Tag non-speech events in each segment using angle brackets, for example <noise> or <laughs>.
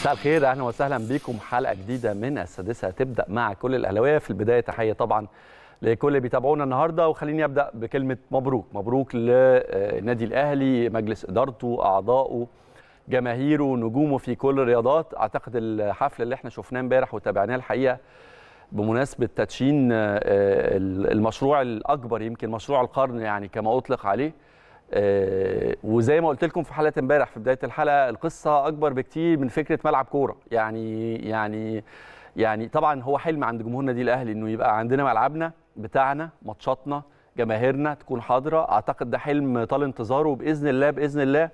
مساء الخير اهلا وسهلا بكم حلقه جديده من السادسه هتبدا مع كل الاهلاويه في البدايه تحيه طبعا لكل اللي بيتابعونا النهارده وخليني ابدا بكلمه مبروك مبروك للنادي الاهلي مجلس ادارته اعضائه جماهيره نجومه في كل الرياضات اعتقد الحفل اللي احنا شفناه امبارح وتابعناه الحقيقه بمناسبه تدشين آه، المشروع الاكبر يمكن مشروع القرن يعني كما اطلق عليه آه، وزي ما قلت لكم في حلقه امبارح في بدايه الحلقه القصه اكبر بكتير من فكره ملعب كوره يعني يعني يعني طبعا هو حلم عند جمهور النادي الاهلي انه يبقى عندنا ملعبنا بتاعنا ماتشاتنا جماهيرنا تكون حاضره اعتقد ده حلم طال انتظاره باذن الله باذن الله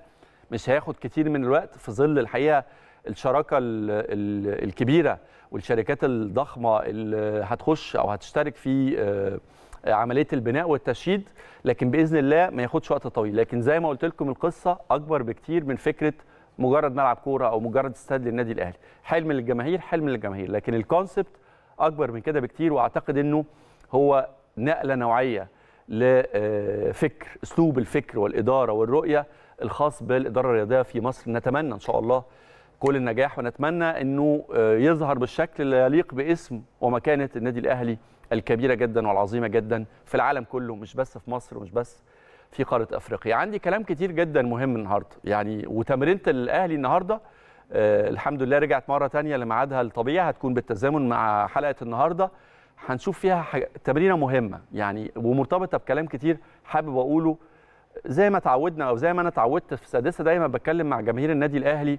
مش هياخد كتير من الوقت في ظل الحقيقه الشراكه الـ الـ الكبيره والشركات الضخمه اللي هتخش او هتشترك في آه، عمليه البناء والتشييد لكن باذن الله ما ياخدش وقت طويل لكن زي ما قلت لكم القصه اكبر بكتير من فكره مجرد ملعب كوره او مجرد استاد للنادي الاهلي حلم للجماهير حلم للجماهير لكن الكونسبت اكبر من كده بكتير واعتقد انه هو نقله نوعيه لفكر اسلوب الفكر والاداره والرؤيه الخاص بالاداره الرياضيه في مصر نتمنى ان شاء الله كل النجاح ونتمنى انه يظهر بالشكل اللي يليق باسم ومكانه النادي الاهلي الكبيره جدا والعظيمه جدا في العالم كله مش بس في مصر ومش بس في قاره افريقيا عندي كلام كتير جدا مهم النهارده يعني وتمرينه الاهلي النهارده آه الحمد لله رجعت مره تانية لميعادها الطبيعي هتكون بالتزامن مع حلقه النهارده هنشوف فيها حاجة تمرينه مهمه يعني ومرتبطه بكلام كتير حابب اقوله زي ما تعودنا او زي ما انا تعودت في سادسه دايما بتكلم مع جماهير النادي الاهلي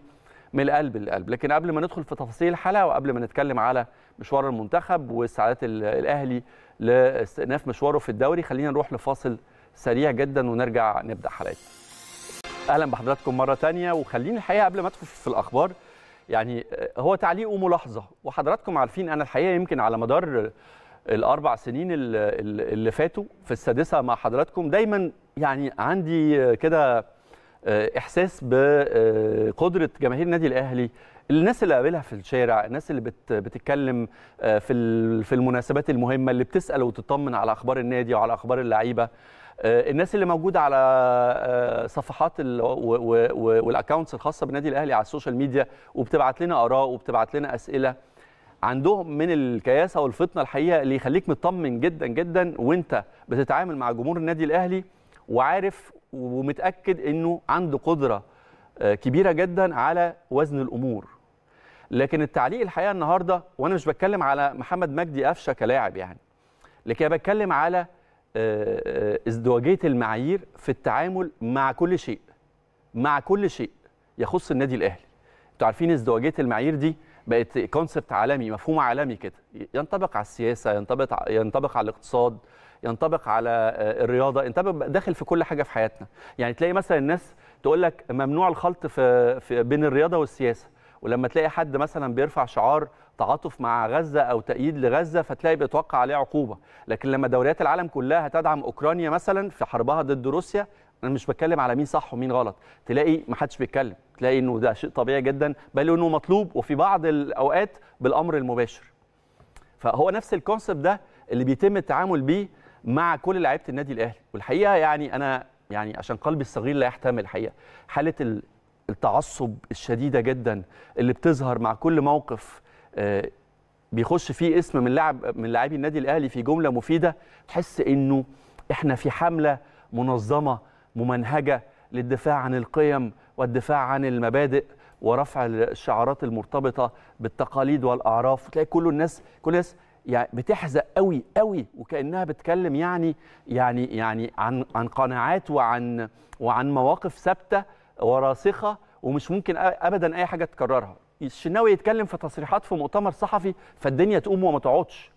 من القلب للقلب لكن قبل ما ندخل في تفاصيل الحلقه وقبل ما نتكلم على مشوار المنتخب واستعدادات الاهلي لاستئناف مشواره في الدوري خلينا نروح لفاصل سريع جدا ونرجع نبدا حلقتنا اهلا بحضراتكم مره تانية وخليني الحقيقه قبل ما ادخل في الاخبار يعني آه، هو تعليق وملاحظه وحضراتكم عارفين انا الحقيقه يمكن على مدار الاربع سنين اللي فاتوا في السادسه مع حضراتكم دايما يعني عندي كده آه، احساس بقدره آه، جماهير النادي الاهلي الناس اللي قابلها في الشارع الناس اللي بت بتتكلم آه، في في المناسبات المهمه اللي بتسال وتطمن على اخبار النادي وعلى اخبار اللعيبه الناس اللي موجوده على صفحات والاكونتس الخاصه بالنادي الاهلي على السوشيال ميديا وبتبعت لنا اراء وبتبعت لنا اسئله عندهم من الكياسه والفطنه الحقيقه اللي يخليك مطمن جدا جدا وانت بتتعامل مع جمهور النادي الاهلي وعارف ومتاكد انه عنده قدره آه، كبيره جدا على وزن الامور لكن التعليق الحقيقه النهارده وانا مش بتكلم على محمد مجدي قفشه كلاعب يعني لكن انا بتكلم على آه، آه، ازدواجيه المعايير في التعامل مع كل شيء مع كل شيء يخص النادي الاهلي انتوا عارفين ازدواجيه المعايير دي بقت كونسبت عالمي مفهوم عالمي كده ينطبق على السياسه ينطبق ينطبق على الاقتصاد ينطبق على آه، الرياضه ينطبق داخل في كل حاجه في حياتنا يعني تلاقي مثلا الناس تقول لك ممنوع الخلط في, في بين الرياضه والسياسه ولما تلاقي حد مثلا بيرفع شعار تعاطف مع غزه او تأييد لغزه فتلاقي بيتوقع عليه عقوبه، لكن لما دوريات العالم كلها تدعم اوكرانيا مثلا في حربها ضد روسيا انا مش بتكلم على مين صح ومين غلط، تلاقي ما حدش بيتكلم، تلاقي انه ده شيء طبيعي جدا بل انه مطلوب وفي بعض الاوقات بالامر المباشر. فهو نفس الكونسيبت ده اللي بيتم التعامل بيه مع كل لعيبه النادي الاهلي والحقيقه يعني انا يعني عشان قلبي الصغير لا يحتمل الحقيقه حاله التعصب الشديده جدا اللي بتظهر مع كل موقف آه، بيخش فيه اسم من لاعب من لاعبي النادي الاهلي في جمله مفيده تحس انه احنا في حمله منظمه ممنهجه للدفاع عن القيم والدفاع عن المبادئ ورفع الشعارات المرتبطه بالتقاليد والاعراف وتلاقي كل الناس كل الناس يعني بتحزق قوي قوي وكانها بتكلم يعني يعني يعني عن عن قناعات وعن وعن مواقف ثابته وراسخه ومش ممكن ابدا اي حاجه تكررها الشناوي يتكلم في تصريحات في مؤتمر صحفي فالدنيا تقوم وما تقعدش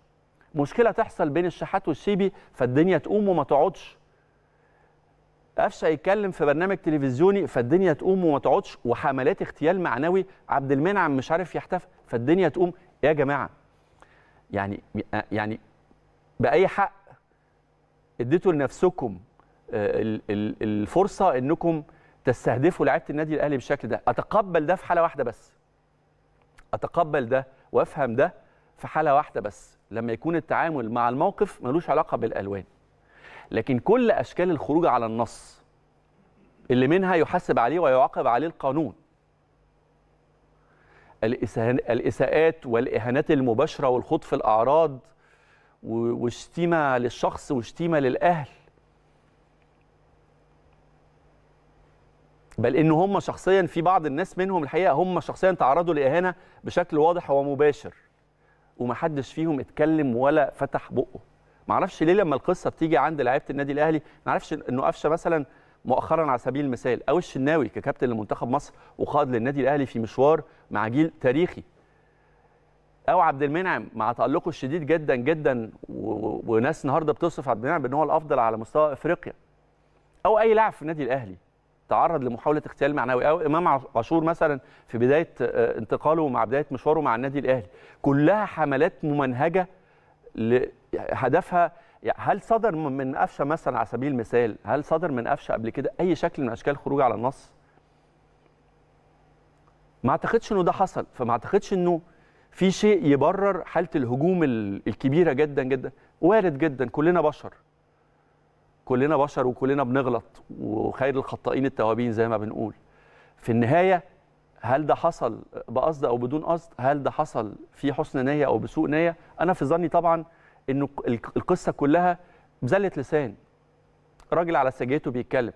مشكله تحصل بين الشحات والشيبي فالدنيا تقوم وما تقعدش قفشه يتكلم في برنامج تلفزيوني فالدنيا تقوم وما تقعدش وحملات اغتيال معنوي عبد المنعم مش عارف يحتفل فالدنيا تقوم يا جماعه يعني يعني باي حق اديتوا لنفسكم آه، الفرصه انكم تستهدفوا لعيبه النادي الاهلي بالشكل ده اتقبل ده في حاله واحده بس اتقبل ده وافهم ده في حاله واحده بس لما يكون التعامل مع الموقف ملوش علاقه بالالوان لكن كل اشكال الخروج على النص اللي منها يحاسب عليه ويعاقب عليه القانون الإساءات والإهانات المباشرة والخوض في الأعراض وشتيمة للشخص وشتيمة للأهل بل إن هم شخصيا في بعض الناس منهم الحقيقة هم شخصيا تعرضوا لإهانة بشكل واضح ومباشر ومحدش فيهم اتكلم ولا فتح بقه معرفش ليه لما القصة بتيجي عند لعيبة النادي الأهلي معرفش إنه قفشة مثلا مؤخرا على سبيل المثال او الشناوي ككابتن لمنتخب مصر وقائد للنادي الاهلي في مشوار مع جيل تاريخي او عبد المنعم مع تالقه الشديد جدا جدا وناس النهارده بتوصف عبد المنعم بان هو الافضل على مستوى افريقيا او اي لاعب في النادي الاهلي تعرض لمحاوله اغتيال معنوي او امام عاشور مثلا في بدايه آه، انتقاله مع بدايه مشواره مع النادي الاهلي كلها حملات ممنهجه هدفها يعني هل صدر من قفشه مثلا على سبيل المثال هل صدر من قفشه قبل كده اي شكل من اشكال الخروج على النص ما اعتقدش انه ده حصل فما اعتقدش انه في شيء يبرر حاله الهجوم الكبيره جدا جدا وارد جدا كلنا بشر كلنا بشر وكلنا بنغلط وخير الخطائين التوابين زي ما بنقول في النهايه هل ده حصل بقصد او بدون قصد هل ده حصل في حسن نيه او بسوء نيه انا في ظني طبعا انه القصه كلها مزله لسان راجل على سجيته بيتكلم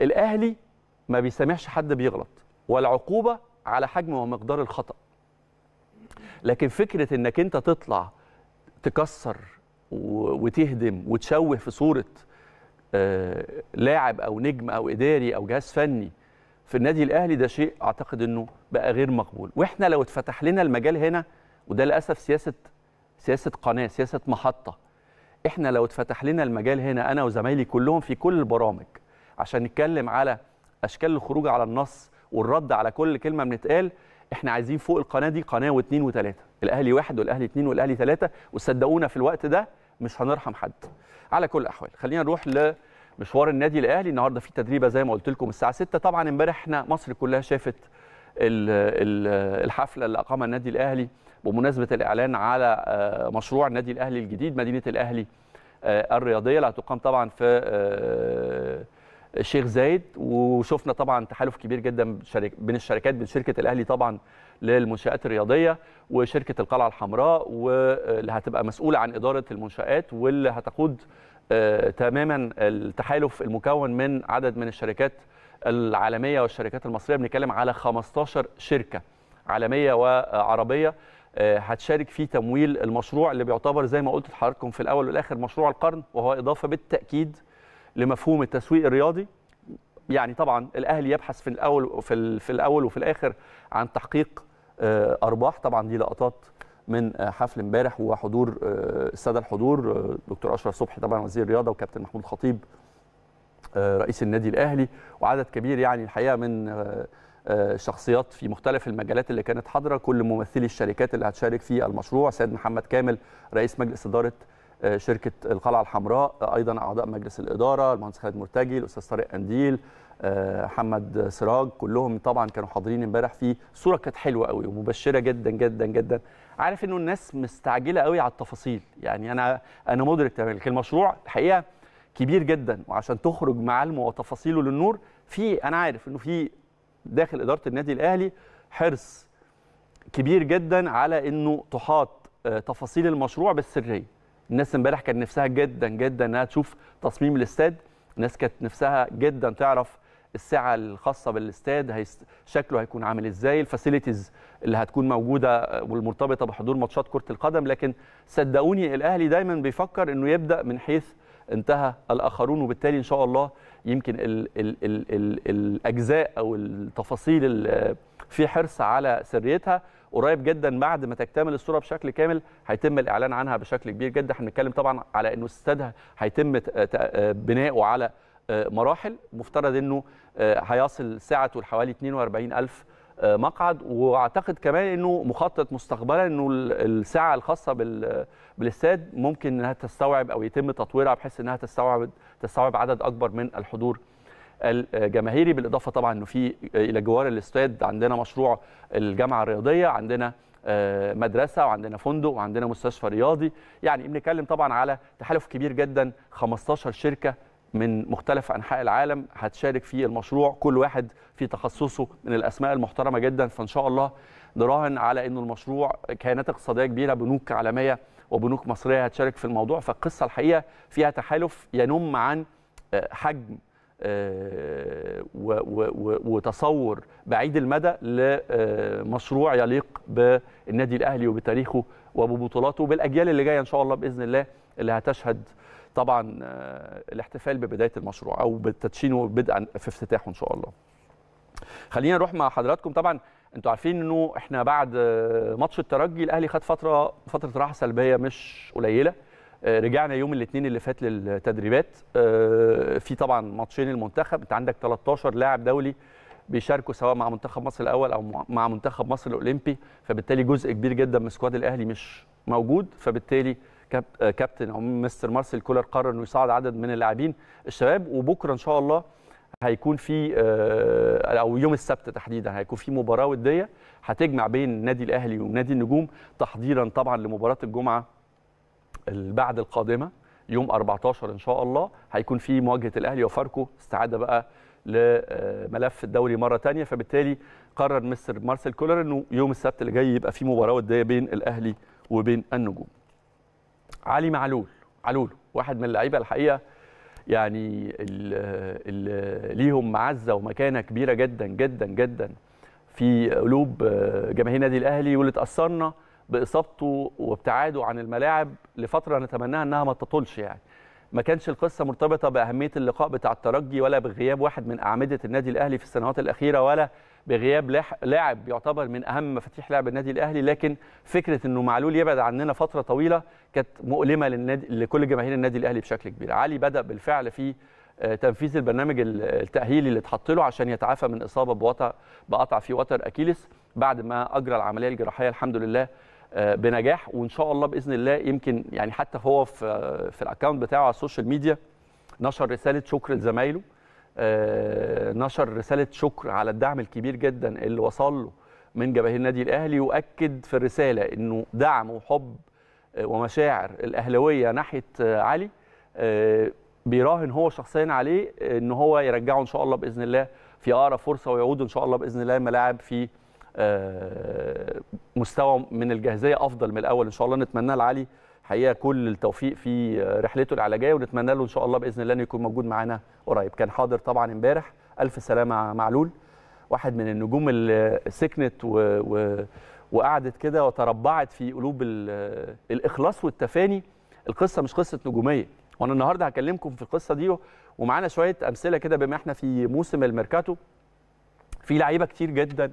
الاهلي ما بيسامحش حد بيغلط والعقوبه على حجم ومقدار الخطا لكن فكره انك انت تطلع تكسر وتهدم وتشوه في صوره آه، لاعب او نجم او اداري او جهاز فني في النادي الاهلي ده شيء اعتقد انه بقى غير مقبول واحنا لو اتفتح لنا المجال هنا وده للاسف سياسه سياسه قناه سياسه محطه احنا لو اتفتح لنا المجال هنا انا وزمايلي كلهم في كل البرامج عشان نتكلم على اشكال الخروج على النص والرد على كل كلمه بنتقال احنا عايزين فوق القناه دي قناه واثنين وثلاثه الاهلي واحد والاهلي اثنين والاهلي ثلاثه وصدقونا في الوقت ده مش هنرحم حد على كل الاحوال خلينا نروح لمشوار النادي الاهلي النهارده في تدريبه زي ما قلت لكم الساعه 6 طبعا امبارح احنا مصر كلها شافت الحفله اللي اقامها النادي الاهلي بمناسبه الاعلان على آه، مشروع النادي الاهلي الجديد مدينه الاهلي آه، الرياضيه اللي هتقام طبعا في آه، الشيخ زايد وشفنا طبعا تحالف كبير جدا بين الشركات بين شركه الاهلي طبعا للمنشات الرياضيه وشركه القلعه الحمراء واللي هتبقى مسؤوله عن اداره المنشات واللي هتقود تماما التحالف المكون من عدد من الشركات العالميه والشركات المصريه بنتكلم على 15 شركه عالميه وعربيه آه، هتشارك في تمويل المشروع اللي بيعتبر زي ما قلت لحضراتكم في الاول والاخر مشروع القرن وهو اضافه بالتاكيد لمفهوم التسويق الرياضي يعني طبعا الاهلي يبحث في الاول في, في الاول وفي الاخر عن تحقيق آه، ارباح طبعا دي لقطات من آه، حفل امبارح وحضور الساده الحضور دكتور اشرف صبحي طبعا وزير الرياضه وكابتن محمود الخطيب رئيس النادي الاهلي وعدد كبير يعني الحقيقه من آه، شخصيات في مختلف المجالات اللي كانت حاضره كل ممثلي الشركات اللي هتشارك في المشروع سيد محمد كامل رئيس مجلس اداره آه، شركه القلعه الحمراء ايضا اعضاء مجلس الاداره المهندس خالد مرتجي الاستاذ طارق قنديل آه، محمد سراج كلهم طبعا كانوا حاضرين امبارح في صوره كانت حلوه قوي ومبشره جدا جدا جدا عارف انه الناس مستعجله قوي على التفاصيل يعني انا انا مدرك تماما لكن المشروع الحقيقه كبير جدا وعشان تخرج معالمه وتفاصيله للنور في انا عارف انه في داخل اداره النادي الاهلي حرص كبير جدا على انه تحاط آه، تفاصيل المشروع بالسريه الناس امبارح كانت نفسها جدا جدا انها تشوف تصميم الاستاد الناس كانت نفسها جدا تعرف السعه الخاصه بالاستاد شكله هيكون عامل ازاي الفاسيلتيز اللي هتكون موجوده والمرتبطه بحضور ماتشات كره القدم لكن صدقوني الاهلي دايما بيفكر انه يبدا من حيث انتهى الاخرون وبالتالي ان شاء الله يمكن ال ال ال ال الاجزاء او التفاصيل اللي في حرص على سريتها قريب جدا بعد ما تكتمل الصوره بشكل كامل هيتم الاعلان عنها بشكل كبير جدا احنا بنتكلم طبعا على انه استادها هيتم بناؤه على آه، مراحل مفترض انه آه، هيصل سعته لحوالي 42 الف آه، مقعد واعتقد كمان انه مخطط مستقبلا انه الساعه الخاصه بالاستاد ممكن انها تستوعب او يتم تطويرها بحيث انها تستوعب تستوعب عدد اكبر من الحضور الجماهيري بالاضافه طبعا انه في الى جوار الاستاد عندنا مشروع الجامعه الرياضيه عندنا آه، مدرسه وعندنا فندق وعندنا مستشفى رياضي يعني بنتكلم طبعا على تحالف كبير جدا 15 شركه من مختلف انحاء العالم هتشارك في المشروع كل واحد في تخصصه من الاسماء المحترمه جدا فان شاء الله نراهن على انه المشروع كيانات اقتصاديه كبيره بنوك عالميه وبنوك مصريه هتشارك في الموضوع فالقصه الحقيقه فيها تحالف ينم عن آه، حجم آه، وتصور بعيد المدى لمشروع آه، يليق بالنادي الاهلي وبتاريخه وببطولاته وبالاجيال اللي جايه ان شاء الله باذن الله اللي هتشهد طبعا الاحتفال ببدايه المشروع او بتدشينه بدءا في افتتاحه ان شاء الله. خلينا نروح مع حضراتكم طبعا انتوا عارفين انه احنا بعد آه، ماتش الترجي الاهلي خد فتره فتره راحه سلبيه مش قليله آه، رجعنا يوم الاثنين اللي فات للتدريبات آه، في طبعا ماتشين المنتخب انت عندك 13 لاعب دولي بيشاركوا سواء مع منتخب مصر الاول او مع منتخب مصر الاولمبي فبالتالي جزء كبير جدا من سكواد الاهلي مش موجود فبالتالي كابتن او مستر مارسيل كولر قرر انه يصعد عدد من اللاعبين الشباب وبكره ان شاء الله هيكون في آه، او يوم السبت تحديدا هيكون في مباراه وديه هتجمع بين النادي الاهلي ونادي النجوم تحضيرا طبعا لمباراه الجمعه اللي بعد القادمه يوم 14 ان شاء الله هيكون في مواجهه الاهلي وفاركو استعاده بقى لملف آه، الدوري مره ثانيه فبالتالي قرر مستر مارسيل كولر انه يوم السبت اللي جاي يبقى في مباراه وديه بين الاهلي وبين النجوم علي معلول علول واحد من اللعيبه الحقيقه يعني اللي ليهم معزه ومكانه كبيره جدا جدا جدا في قلوب آه، جماهير النادي الاهلي واللي تاثرنا باصابته وابتعاده عن الملاعب لفتره نتمناها انها ما تطولش يعني ما كانش القصه مرتبطه باهميه اللقاء بتاع الترجي ولا بغياب واحد من اعمده النادي الاهلي في السنوات الاخيره ولا بغياب لاعب يعتبر من اهم مفاتيح لعب النادي الاهلي لكن فكره انه معلول يبعد عننا فتره طويله كانت مؤلمه للنادي لكل جماهير النادي الاهلي بشكل كبير علي بدا بالفعل في آه، تنفيذ البرنامج التاهيلي اللي اتحط له عشان يتعافى من اصابه بوتر بقطع في وتر اكيلس بعد ما اجرى العمليه الجراحيه الحمد لله آه، بنجاح وان شاء الله باذن الله يمكن يعني حتى هو في آه، في الاكونت بتاعه على السوشيال ميديا نشر رساله شكر لزمايله آه، نشر رساله شكر على الدعم الكبير جدا اللي وصل له من جماهير النادي الاهلي واكد في الرساله انه دعم وحب آه، ومشاعر الاهلاويه ناحيه آه، علي بيراهن هو شخصيا عليه ان هو يرجعه ان شاء الله باذن الله في اقرب فرصه ويعود ان شاء الله باذن الله ملاعب في مستوى من الجاهزيه افضل من الاول ان شاء الله نتمنى لعلي حقيقه كل التوفيق في رحلته العلاجيه ونتمنى له ان شاء الله باذن الله انه يكون موجود معانا قريب كان حاضر طبعا امبارح الف سلامه معلول واحد من النجوم اللي سكنت و... و... وقعدت كده وتربعت في قلوب ال... الاخلاص والتفاني القصه مش قصه نجوميه وانا النهارده هكلمكم في القصه دي ومعانا شويه امثله كده بما احنا في موسم الميركاتو في لعيبه كتير جدا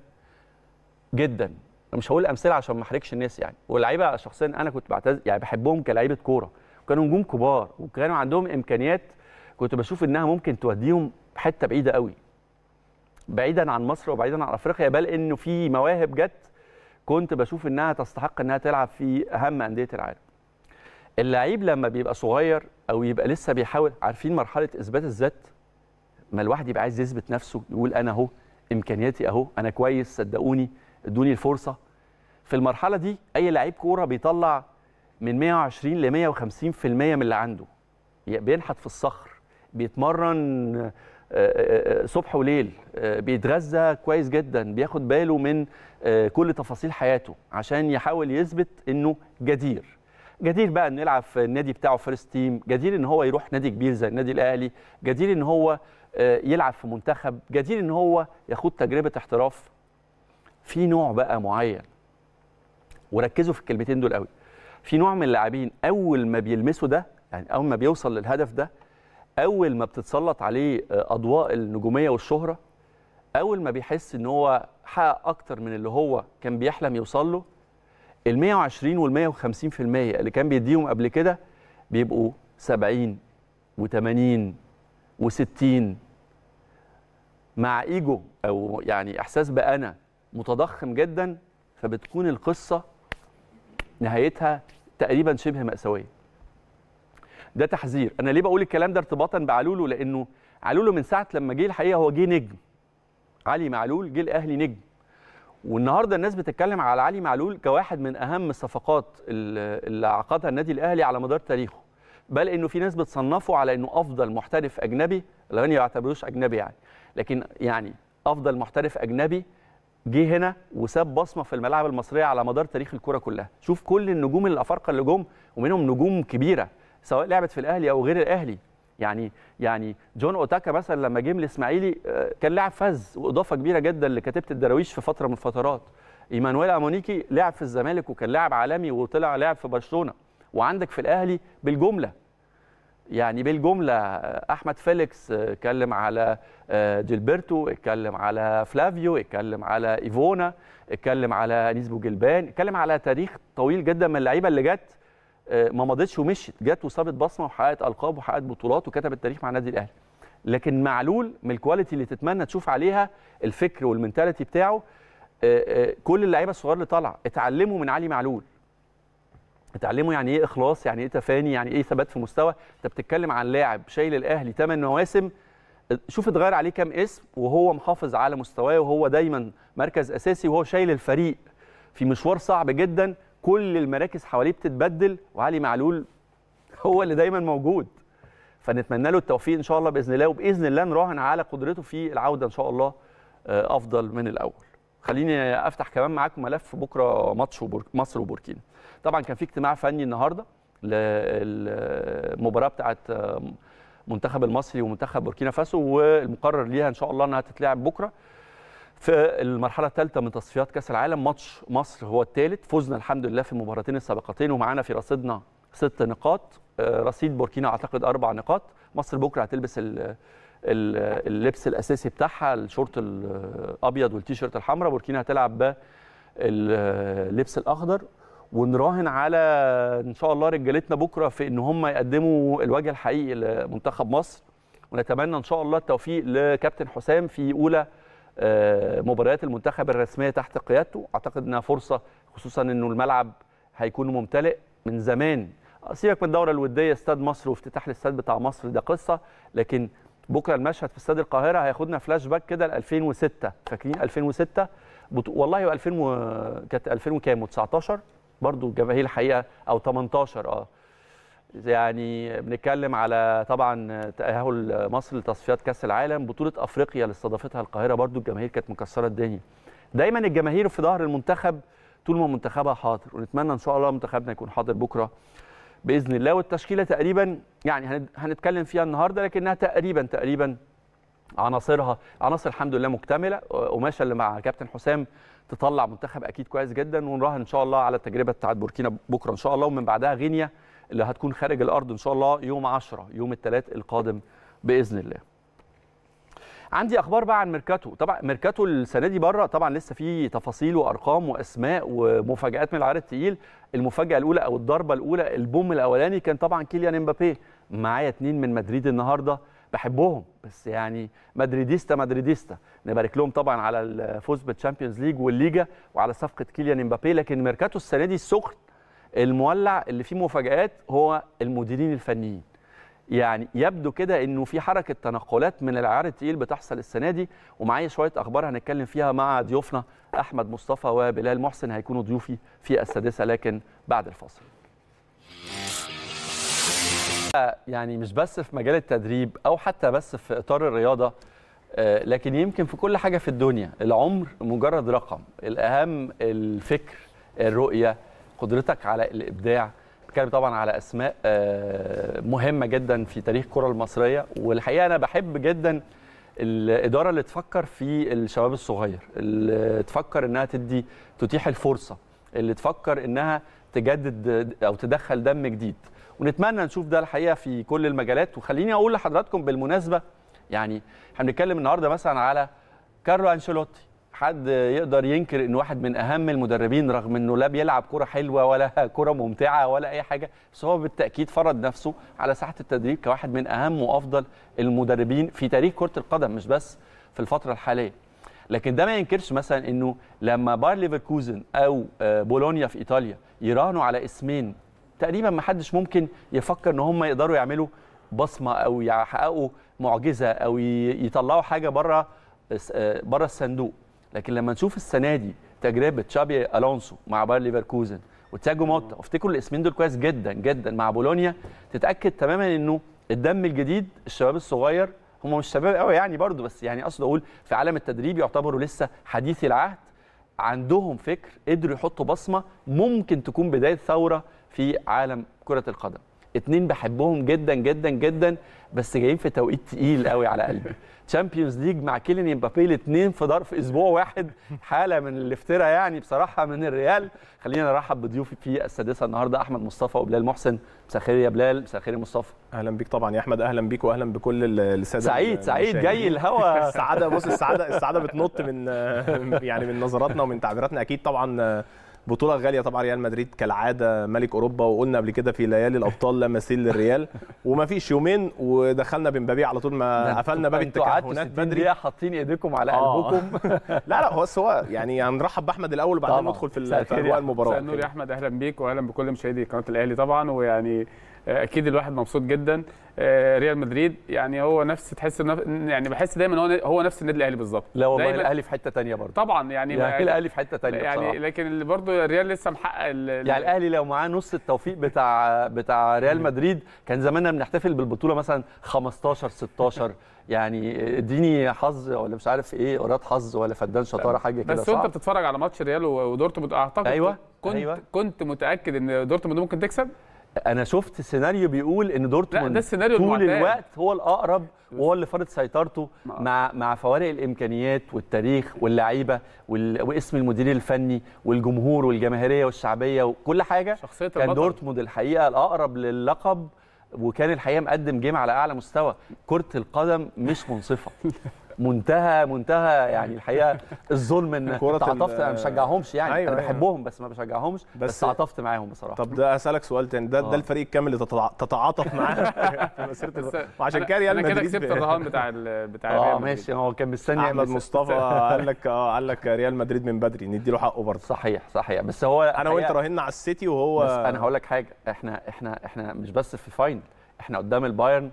جدا مش هقول امثله عشان ما احرجش الناس يعني واللعيبه شخصيا انا كنت بعتز يعني بحبهم كلعيبه كوره وكانوا نجوم كبار وكانوا عندهم امكانيات كنت بشوف انها ممكن توديهم حته بعيده قوي بعيدا عن مصر وبعيدا عن افريقيا بل انه في مواهب جت كنت بشوف انها تستحق انها تلعب في اهم انديه العالم اللعيب لما بيبقى صغير او يبقى لسه بيحاول عارفين مرحله اثبات الذات ما الواحد يبقى عايز يثبت نفسه يقول انا اهو امكانياتي اهو انا كويس صدقوني ادوني الفرصه في المرحله دي اي لعيب كوره بيطلع من 120 ل 150% من اللي عنده بينحت في الصخر بيتمرن آه، آه، آه، صبح وليل بيتغذى كويس جدا بياخد باله من كل تفاصيل حياته عشان يحاول يثبت انه جدير جدير بقى انه يلعب في النادي بتاعه فيرست تيم جدير ان هو يروح نادي كبير زي النادي الاهلي جدير ان هو يلعب في منتخب جدير ان هو يخوض تجربه احتراف في نوع بقى معين وركزوا في الكلمتين دول قوي في نوع من اللاعبين اول ما بيلمسوا ده يعني اول ما بيوصل للهدف ده اول ما بتتسلط عليه آه، اضواء النجوميه والشهره اول ما بيحس ان هو حقق اكتر من اللي هو كان بيحلم يوصل له ال 120 وال 150 اللي كان بيديهم قبل كده بيبقوا 70 و80 و60 مع ايجو او يعني احساس بانا متضخم جدا فبتكون القصه نهايتها تقريبا شبه مأساويه. ده تحذير، انا ليه بقول الكلام ده ارتباطا بعلوله لانه علوله من ساعه لما جه الحقيقه هو جه نجم. علي معلول جه الاهلي نجم. والنهارده الناس بتتكلم على علي معلول كواحد من اهم الصفقات اللي عقدها النادي الاهلي على مدار تاريخه. بل انه في ناس بتصنفه على انه افضل محترف اجنبي، الغني يعتبروش اجنبي يعني، لكن يعني افضل محترف اجنبي جه هنا وساب بصمه في الملاعب المصريه على مدار تاريخ الكره كلها شوف كل النجوم الافارقه اللي جم ومنهم نجوم كبيره سواء لعبت في الاهلي او غير الاهلي يعني يعني جون اوتاكا مثلا لما جه من الاسماعيلي آه، كان لاعب فز واضافه كبيره جدا لكتيبه الدراويش في فتره من الفترات ايمانويل امونيكي لعب في الزمالك وكان لاعب عالمي وطلع لاعب في برشلونه وعندك في الاهلي بالجمله يعني بالجمله احمد فيليكس اتكلم على آه، جيلبرتو اتكلم على فلافيو اتكلم على ايفونا اتكلم على انيس بوجلبان اتكلم على تاريخ طويل جدا من اللعيبه اللي جت آه، ما مضتش ومشت جت وصابت بصمه وحققت القاب وحققت بطولات وكتبت تاريخ مع النادي الاهلي لكن معلول من الكواليتي اللي تتمنى تشوف عليها الفكر والمنتاليتي بتاعه آه، كل اللعيبه الصغار اللي طالعه اتعلموا من علي معلول بتعلمه يعني ايه اخلاص يعني ايه تفاني يعني ايه ثبات في مستوى انت بتتكلم عن لاعب شايل الاهلي 8 مواسم شوف اتغير عليه كام اسم وهو محافظ على مستواه وهو دايما مركز اساسي وهو شايل الفريق في مشوار صعب جدا كل المراكز حواليه بتتبدل وعلي معلول هو اللي دايما موجود فنتمنى له التوفيق ان شاء الله باذن الله وباذن الله نراهن على قدرته في العوده ان شاء الله آه، افضل من الاول خليني افتح كمان معاكم ملف بكره ماتش مصر وبوركينا طبعا كان في اجتماع فني النهارده للمباراه بتاعه آه، منتخب المصري ومنتخب بوركينا فاسو والمقرر ليها ان شاء الله انها تتلعب بكره في المرحله الثالثه من تصفيات كاس العالم ماتش مصر هو الثالث فزنا الحمد لله في المباراتين السابقتين ومعانا في رصيدنا ست نقاط آه، رصيد بوركينا اعتقد اربع نقاط مصر بكره هتلبس اللبس الاساسي بتاعها الشورت الابيض والتيشيرت الحمراء بوركينا هتلعب باللبس الاخضر ونراهن على ان شاء الله رجالتنا بكره في ان هم يقدموا الوجه الحقيقي لمنتخب مصر ونتمنى ان شاء الله التوفيق لكابتن حسام في اولى آه، مباريات المنتخب الرسميه تحت قيادته اعتقد انها فرصه خصوصا انه الملعب هيكون ممتلئ من زمان آه، سيبك من الدوره الوديه استاد مصر وافتتاح الاستاد بتاع مصر ده قصه لكن بكره المشهد في استاد القاهره هياخدنا فلاش باك كده ل 2006 فاكرين 2006 والله 2000 و... كانت 2000 وكام و19 برضو الجماهير الحقيقه او 18 اه يعني بنتكلم على طبعا تاهل مصر لتصفيات كاس العالم بطوله افريقيا اللي استضافتها القاهره برضو الجماهير كانت مكسره الدنيا دايما الجماهير في ظهر المنتخب طول ما منتخبها حاضر ونتمنى ان شاء الله منتخبنا يكون حاضر بكره باذن الله والتشكيله تقريبا يعني هنتكلم فيها النهارده لكنها تقريبا تقريبا عناصرها عناصر الحمد لله مكتمله قماشه اللي مع كابتن حسام تطلع منتخب اكيد كويس جدا ونراهن ان شاء الله على التجربه بتاعت بوركينا بكره ان شاء الله ومن بعدها غينيا اللي هتكون خارج الارض ان شاء الله يوم 10 يوم الثلاث القادم باذن الله. عندي اخبار بقى عن ميركاتو طبعا ميركاتو السنه دي بره طبعا لسه في تفاصيل وارقام واسماء ومفاجات من العيار الثقيل المفاجاه الاولى او الضربه الاولى البوم الاولاني كان طبعا كيليان امبابي معايا اثنين من مدريد النهارده بحبهم بس يعني مدريديستا مدريديستا نبارك لهم طبعا على الفوز بالتشامبيونز ليج والليجا وعلى صفقه كيليان امبابي لكن ميركاتو السنه دي السخن المولع اللي فيه مفاجات هو المديرين الفنيين يعني يبدو كده انه في حركه تنقلات من العيار التقيل بتحصل السنه دي ومعايا شويه اخبار هنتكلم فيها مع ضيوفنا احمد مصطفى وبلال محسن هيكونوا ضيوفي في السادسه لكن بعد الفاصل يعني مش بس في مجال التدريب او حتى بس في اطار الرياضه آه، لكن يمكن في كل حاجه في الدنيا العمر مجرد رقم الاهم الفكر الرؤيه قدرتك على الابداع بتكلم طبعا على اسماء آه، مهمه جدا في تاريخ الكره المصريه والحقيقه انا بحب جدا الاداره اللي تفكر في الشباب الصغير اللي تفكر انها تدي تتيح الفرصه اللي تفكر انها تجدد او تدخل دم جديد ونتمنى نشوف ده الحقيقه في كل المجالات وخليني اقول لحضراتكم بالمناسبه يعني احنا بنتكلم النهارده مثلا على كارلو انشيلوتي حد يقدر ينكر ان واحد من اهم المدربين رغم انه لا بيلعب كره حلوه ولا <laughs> كره ممتعه ولا اي حاجه بس هو بالتاكيد فرض نفسه على ساحه التدريب كواحد من اهم وافضل المدربين في تاريخ كره القدم مش بس في الفتره الحاليه لكن ده ما ينكرش مثلا انه لما باير ليفركوزن او آه، بولونيا في ايطاليا يراهنوا على اسمين تقريبا ما حدش ممكن يفكر ان هم يقدروا يعملوا بصمه او يحققوا معجزه او يطلعوا حاجه بره آه، بره الصندوق لكن لما نشوف السنه دي تجربه تشابي الونسو مع باير ليفركوزن وتياجو موتا افتكروا الاسمين دول كويس جدا جدا مع بولونيا تتاكد تماما انه الدم الجديد الشباب الصغير هم مش شباب قوي يعني برضو بس يعني اقصد اقول في عالم التدريب يعتبروا لسه حديثي العهد عندهم فكر قدروا يحطوا بصمه ممكن تكون بدايه ثوره في عالم كره القدم اتنين بحبهم جدا جدا جدا بس جايين في توقيت تقيل قوي على قلبي تشامبيونز <laughs> ليج مع كيليان امبابي الاثنين في ظرف اسبوع واحد حاله من الافتراء يعني بصراحه من الريال خلينا نرحب بضيوفي في السادسه النهارده احمد مصطفى وبلال محسن مساء الخير يا بلال مساء الخير يا مصطفى اهلا بيك طبعا يا احمد اهلا بيك واهلا بكل الساده سعيد سعيد جاي الهوا <laughs> السعاده بص السعاده السعاده بتنط من <laughs> يعني من نظراتنا ومن تعبيراتنا اكيد طبعا بطوله غاليه طبعا ريال مدريد كالعاده ملك اوروبا وقلنا قبل كده في ليالي الابطال لا مثيل للريال <laughs> وما فيش يومين ودخلنا بمبابي على طول ما قفلنا باب التكهنات بدري حاطين ايديكم على آه. قلبكم <laughs> لا لا بس هو يعني هنرحب باحمد الاول وبعدين ندخل في اجواء المباراه مساء النور يا احمد اهلا بيك واهلا بكل مشاهدي قناه الاهلي طبعا ويعني آه، اكيد الواحد مبسوط جدا آه، ريال مدريد يعني هو نفس تحس يعني بحس دايما هو هو نفس النادي الاهلي بالظبط لا والله دايماً... الاهلي في حته ثانيه برضه طبعا يعني, يعني الاهلي في حته ثانيه يعني بصراحة. لكن اللي برضه الريال لسه محقق يعني الاهلي لو معاه نص التوفيق بتاع بتاع ريال مدريد كان زماننا بنحتفل بالبطوله مثلا 15 16 يعني اديني حظ ولا مش عارف ايه قرات حظ ولا فدان شطاره حاجه كده بس وانت بتتفرج على ماتش ريال ودورتموند اعتقد ايوه كنت أيوة. كنت متاكد ان دورتموند ممكن تكسب انا شفت سيناريو بيقول ان دورتموند ده السيناريو طول المعتاد. الوقت هو الاقرب وهو اللي فرض سيطرته مع مع, فوارق الامكانيات والتاريخ واللعيبه وال... واسم المدير الفني والجمهور والجماهيريه والشعبيه وكل حاجه شخصية كان دورتموند الحقيقه الاقرب للقب وكان الحقيقه مقدم جيم على اعلى مستوى كره القدم مش منصفه <laughs> منتهى منتهى يعني الحقيقه الظلم ان <laughs> تعاطفت انا ما بشجعهمش يعني أيوة انا أيوة. بحبهم بس ما بشجعهمش بس, بس تعاطفت معاهم بصراحه طب ده اسالك سؤال تاني ده, ده آه. الفريق الكامل اللي تتعاطف معاه <laughs> في وعشان كده ريال مدريد انا كده كسبت الرهان بتاع ال بتاع اه ماشي هو كان مستني احمد مصطفى <laughs> قال لك اه قال لك ريال مدريد من بدري ندي له حقه برضه صحيح صحيح بس هو انا وانت راهنا على السيتي وهو بس انا هقول لك حاجه احنا احنا احنا مش بس في فاينل احنا قدام البايرن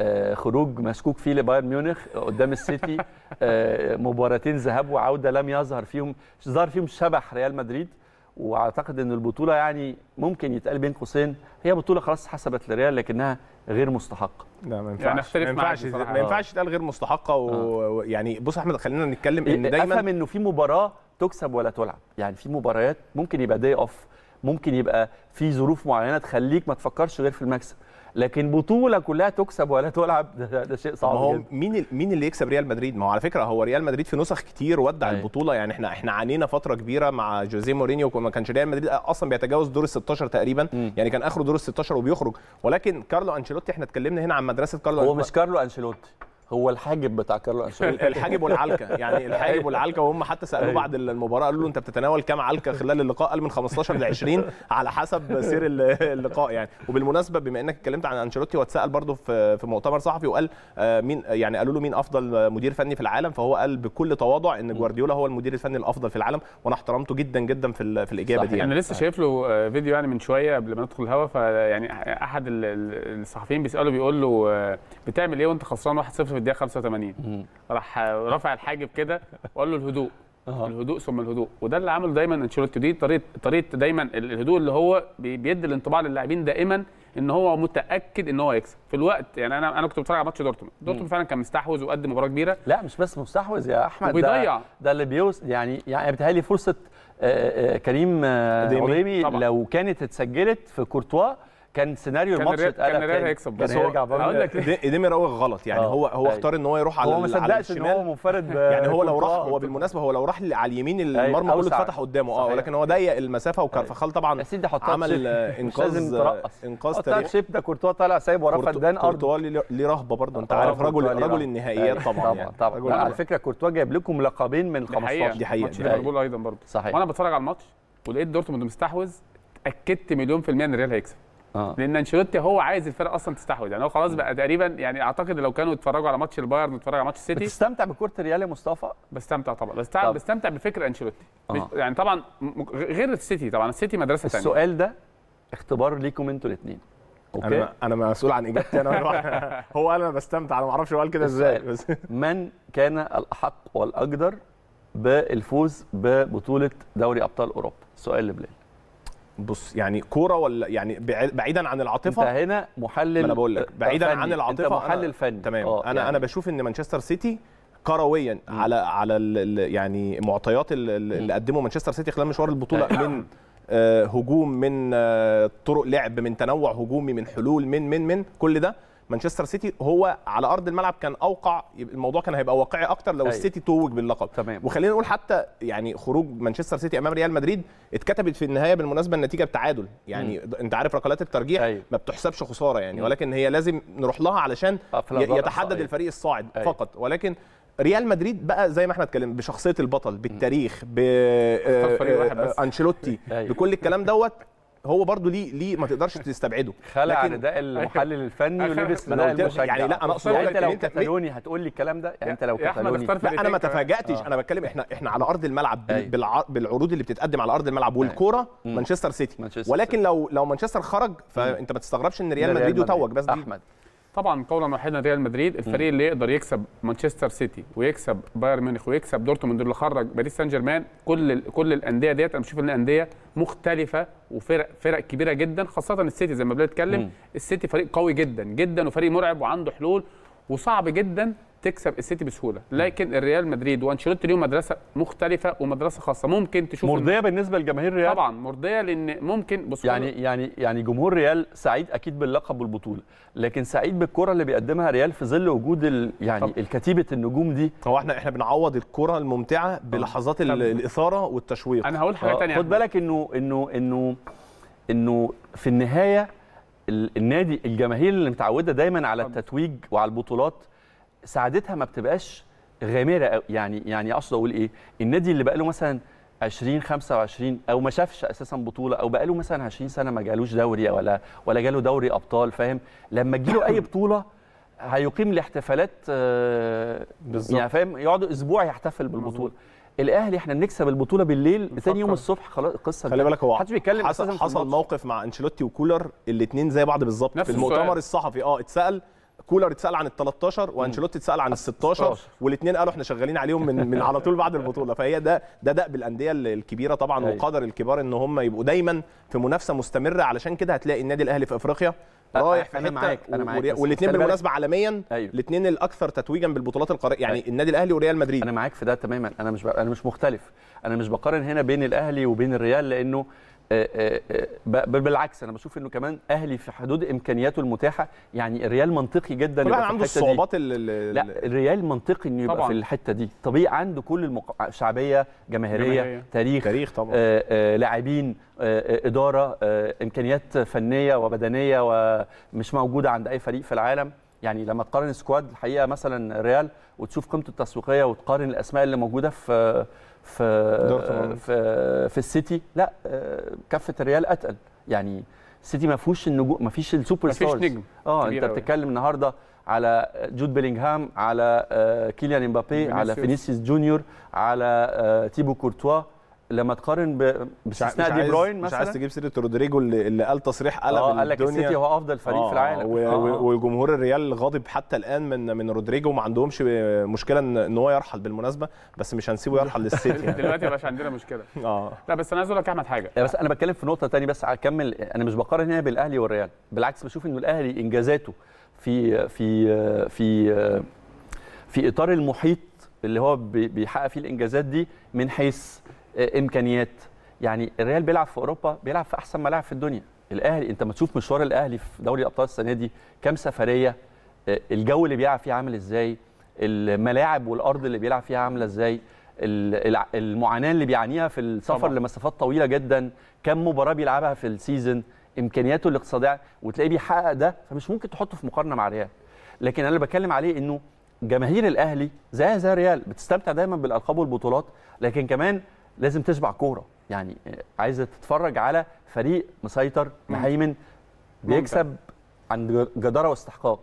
آه، خروج مشكوك فيه لبايرن ميونخ قدام السيتي آه، مباراتين ذهاب وعوده لم يظهر فيهم ظهر فيهم شبح ريال مدريد واعتقد ان البطوله يعني ممكن يتقال بين قوسين هي بطوله خلاص حسبت للريال لكنها غير مستحقه لا ما يعني ينفعش يعني ما ينفعش ما آه. ينفعش تتقال غير مستحقه ويعني بص احمد خلينا نتكلم ان إيه، دايما افهم انه في مباراه تكسب ولا تلعب يعني في مباريات ممكن يبقى داي اوف ممكن يبقى في ظروف معينه تخليك ما تفكرش غير في المكسب لكن بطوله كلها تكسب ولا تلعب <laughs> ده, ده شيء صعب ما هو جدا. مين مين اللي يكسب ريال مدريد ما هو على فكره هو ريال مدريد في نسخ كتير ودع أي. أيوة. البطوله يعني احنا احنا عانينا فتره كبيره مع جوزيه مورينيو وما كانش ريال مدريد اصلا بيتجاوز دور ال 16 تقريبا م. يعني كان اخره دور ال 16 وبيخرج ولكن كارلو انشيلوتي احنا اتكلمنا هنا عن مدرسه كارلو هو مش كارلو انشيلوتي هو الحاجب بتاع كارلو <laughs> انشيلوتي الحاجب والعلكه يعني <laughs> الحاجب والعلكه وهم حتى سالوه أيوه. بعد المباراه قالوا له انت بتتناول كام علكه خلال اللقاء قال من 15 ل 20 <laughs> على حسب سير اللقاء يعني وبالمناسبه بما انك اتكلمت عن انشيلوتي واتسال برضه في في مؤتمر صحفي وقال آه، مين يعني قالوا له مين افضل مدير فني في العالم فهو قال بكل تواضع ان جوارديولا هو المدير الفني الافضل في العالم وانا احترمته جدا جدا في في الاجابه صحيح. دي يعني. انا لسه آه. شايف له آه، فيديو يعني من شويه قبل ما ندخل الهوا فيعني احد الصحفيين بيساله بيقول له بتعمل ايه وانت خسران 1-0 الدقيقه 85 راح رافع الحاجب كده وقال له الهدوء الهدوء ثم الهدوء وده اللي عمله دايما انشيلوتي دي طريقه طريقه دايما الهدوء اللي هو بيدي الانطباع للاعبين دائما ان هو متاكد ان هو يكسب في الوقت يعني انا انا كنت بتفرج على ماتش دورتموند دورتموند فعلا كان مستحوذ وقدم مباراه كبيره لا مش بس مستحوذ يا احمد وبيضيع ده, ده اللي بيوصل يعني يعني بتهيألي فرصه آآ آه، آآ آه، كريم عريبي آه، لو كانت اتسجلت في كورتوا كان سيناريو الماتش اتقلب كان الريال هيكسب بس هو هقول لك ايديمي راوغ غلط يعني هو هو أيوه. اختار ان هو يروح على هو ما صدقش ان هو منفرد يعني هو لو راح هو بالمناسبه هو لو راح على اليمين أيوه. المرمى كله اتفتح قدامه اه ولكن هو ضيق المسافه أيوه. وكارفخال طبعا عمل انقاذ انقاذ تاريخي ده كورتوا طالع سايب وراه فدان ارض كورتوا ليه رهبه برضه انت آه، عارف رجل رجل النهائيات طبعا طبعا يعني. طبعا على فكره كورتوا جايب لكم لقبين من 15 دي حقيقه دي ليفربول ايضا برضه صحيح وانا بتفرج على الماتش ولقيت دورتموند مستحوذ اكدت مليون في الميه ان الريال هيكسب آه. لان انشيلوتي هو عايز الفرقه اصلا تستحوذ يعني هو خلاص بقى تقريبا يعني اعتقد لو كانوا اتفرجوا على ماتش البايرن واتفرجوا على ماتش السيتي بتستمتع بكره الريال يا مصطفى بستمتع طبعا بستمتع, طب. بستمتع بفكر انشيلوتي آه. يعني طبعا غير السيتي طبعا السيتي مدرسه ثانيه السؤال ده اختبار ليكم انتوا الاثنين اوكي انا انا مسؤول عن اجابتي انا <laughs> هو انا بستمتع انا ما اعرفش هو قال كده ازاي بس من كان الاحق والاقدر بالفوز ببطوله دوري ابطال اوروبا سؤال لبلال بص يعني كوره ولا يعني بعيدا عن العاطفه انت هنا محلل انا بقول لك بعيدا فني. عن العاطفه انت محلل فني تمام آه، انا يعني. انا بشوف ان مانشستر سيتي كرويا على على يعني معطيات اللي قدمه مانشستر سيتي خلال مشوار البطوله أيوة. من آه، هجوم من آه، طرق لعب من تنوع هجومي من حلول من من من كل ده مانشستر سيتي هو على ارض الملعب كان اوقع الموضوع كان هيبقى واقعي اكتر لو أيوة. السيتي توج باللقب تمام. وخلينا نقول حتى يعني خروج مانشستر سيتي امام ريال مدريد اتكتبت في النهايه بالمناسبه النتيجه بتعادل يعني م. انت عارف ركلات الترجيح أيوة. ما بتحسبش خساره يعني م. ولكن هي لازم نروح لها علشان أه، يتحدد الفريق الصاعد أيوة. فقط ولكن ريال مدريد بقى زي ما احنا اتكلمنا بشخصيه البطل بالتاريخ ب آه، آه، انشيلوتي أيوة. بكل الكلام دوت هو برضو ليه ليه ما تقدرش تستبعده <laughs> خلع رداء المحلل أيوه. الفني أيوه. ولبس رداء المشجع يعني لا انا اقصد انت لو كتالوني هتقول لي الكلام ده يعني انت لو كتالوني لا انا ما تفاجاتش انا بتكلم احنا احنا على ارض الملعب أيوه. بالعروض اللي بتتقدم على ارض الملعب والكوره مانشستر سيتي ولكن لو لو مانشستر خرج فانت ما تستغربش ان ريال مدريد يتوج بس دي احمد طبعا قولا واحدا ريال مدريد الفريق اللي يقدر يكسب مانشستر سيتي ويكسب بايرن ميونخ ويكسب دورتموند اللي خرج باريس سان جيرمان كل كل الانديه ديت انا بشوف ان انديه مختلفه وفرق فرق كبيره جدا خاصه السيتي زي ما بنتكلم السيتي فريق قوي جدا جدا وفريق مرعب وعنده حلول وصعب جدا تكسب السيتي بسهوله لكن الريال مدريد وانشيلوتي ليهم مدرسه مختلفه ومدرسه خاصه ممكن تشوف مرضيه الم... بالنسبه لجماهير الريال طبعا مرضيه لان ممكن بصورة. يعني يعني يعني جمهور ريال سعيد اكيد باللقب والبطوله لكن سعيد بالكره اللي بيقدمها ريال في ظل وجود ال... يعني طب. الكتيبه النجوم دي هو احنا احنا بنعوض الكره الممتعه بلحظات ال... الاثاره والتشويق انا هقول حاجه ثانيه آه، خد بالك انه انه انه انه في النهايه النادي الجماهير اللي متعوده دايما على التتويج وعلى البطولات سعادتها ما بتبقاش غامره يعني يعني اقصد اقول ايه النادي اللي بقى له مثلا 20 25 او ما شافش اساسا بطوله او بقى له مثلا 20 سنه ما جالوش دوري ولا ولا جاله دوري ابطال فاهم لما تجيله اي <clears throat> بطوله هيقيم الاحتفالات آه، بالظبط يعني فاهم يقعد اسبوع يحتفل بالبطوله الاهلي احنا بنكسب البطوله بالليل ثاني يوم الصبح خلاص القصه خلي بالك هو محدش بيتكلم حصل, حصل موقف مع انشيلوتي وكولر الاثنين زي بعض بالظبط في المؤتمر الصحفي اه اتسال كولر اتسال عن ال 13 وانشيلوتي اتسال عن ال 16 والاثنين قالوا احنا شغالين عليهم من من على طول بعد البطوله فهي ده ده دأب الانديه الكبيره طبعا أيوه. وقدر الكبار ان هم يبقوا دايما في منافسه مستمره علشان كده هتلاقي النادي الاهلي في افريقيا رايح في حته معاك انا معاك والاثنين بالمناسبه عالميا أيوه. الاثنين الاكثر تتويجا بالبطولات القاريه يعني أيوه. النادي الاهلي وريال مدريد انا معاك في ده تماما انا مش ب... انا مش مختلف انا مش بقارن هنا بين الاهلي وبين الريال لانه آه، آه، آه، بل بالعكس انا بشوف انه كمان اهلي في حدود امكانياته المتاحه يعني الريال منطقي جدا يبقى عنده الصعوبات لا الريال منطقي انه يبقى في الحته دي طبيعي عنده كل المق... شعبيه جماهيريه, تاريخ تاريخ طبعا لاعبين اداره امكانيات فنيه وبدنيه ومش موجوده عند اي فريق في العالم يعني لما تقارن سكواد الحقيقه مثلا ريال وتشوف قيمته التسويقيه وتقارن الاسماء اللي موجوده في في في في السيتي لا آه، كفه الريال اتقل يعني السيتي ما فيهوش النجوم ما فيش السوبر ستارز ما فيش نجم اه انت بتتكلم النهارده على جود بيلينغهام على آه، كيليان امبابي على فينيسيوس جونيور على آه، تيبو كورتوا لما تقارن باستثناء دي بروين مثلا مش عايز تجيب سيره رودريجو اللي, اللي قال تصريح قلب آه قال لك السيتي هو افضل فريق آه في العالم و... آه. وجمهور الريال غاضب حتى الان من من رودريجو وما عندهمش مشكله ان هو يرحل بالمناسبه بس مش هنسيبه يرحل للسيتي يعني. <laughs> دلوقتي مش عندنا مشكله <laughs> اه لا بس انا عايز اقول لك احمد حاجه بس انا بتكلم في نقطه ثانيه بس اكمل انا مش بقارن هنا بالاهلي والريال بالعكس بشوف انه الاهلي انجازاته في في في في اطار المحيط اللي هو بيحقق فيه الانجازات دي من حيث آه، امكانيات يعني الريال بيلعب في اوروبا بيلعب في احسن ملاعب في الدنيا الاهلي انت ما تشوف مشوار الاهلي في دوري الابطال السنه دي كام سفريه آه، الجو اللي بيلعب فيه عامل ازاي الملاعب والارض اللي بيلعب فيها عامله ازاي المعاناه اللي بيعانيها في السفر طبعا. لمسافات طويله جدا كم مباراه بيلعبها في السيزون امكانياته الاقتصاديه وتلاقيه بيحقق ده فمش ممكن تحطه في مقارنه مع ريال لكن انا اللي بتكلم عليه انه جماهير الاهلي زيها زي ريال بتستمتع دايما بالالقاب والبطولات لكن كمان لازم تشبع كوره يعني عايزه تتفرج على فريق مسيطر مهيمن بيكسب عند جداره واستحقاق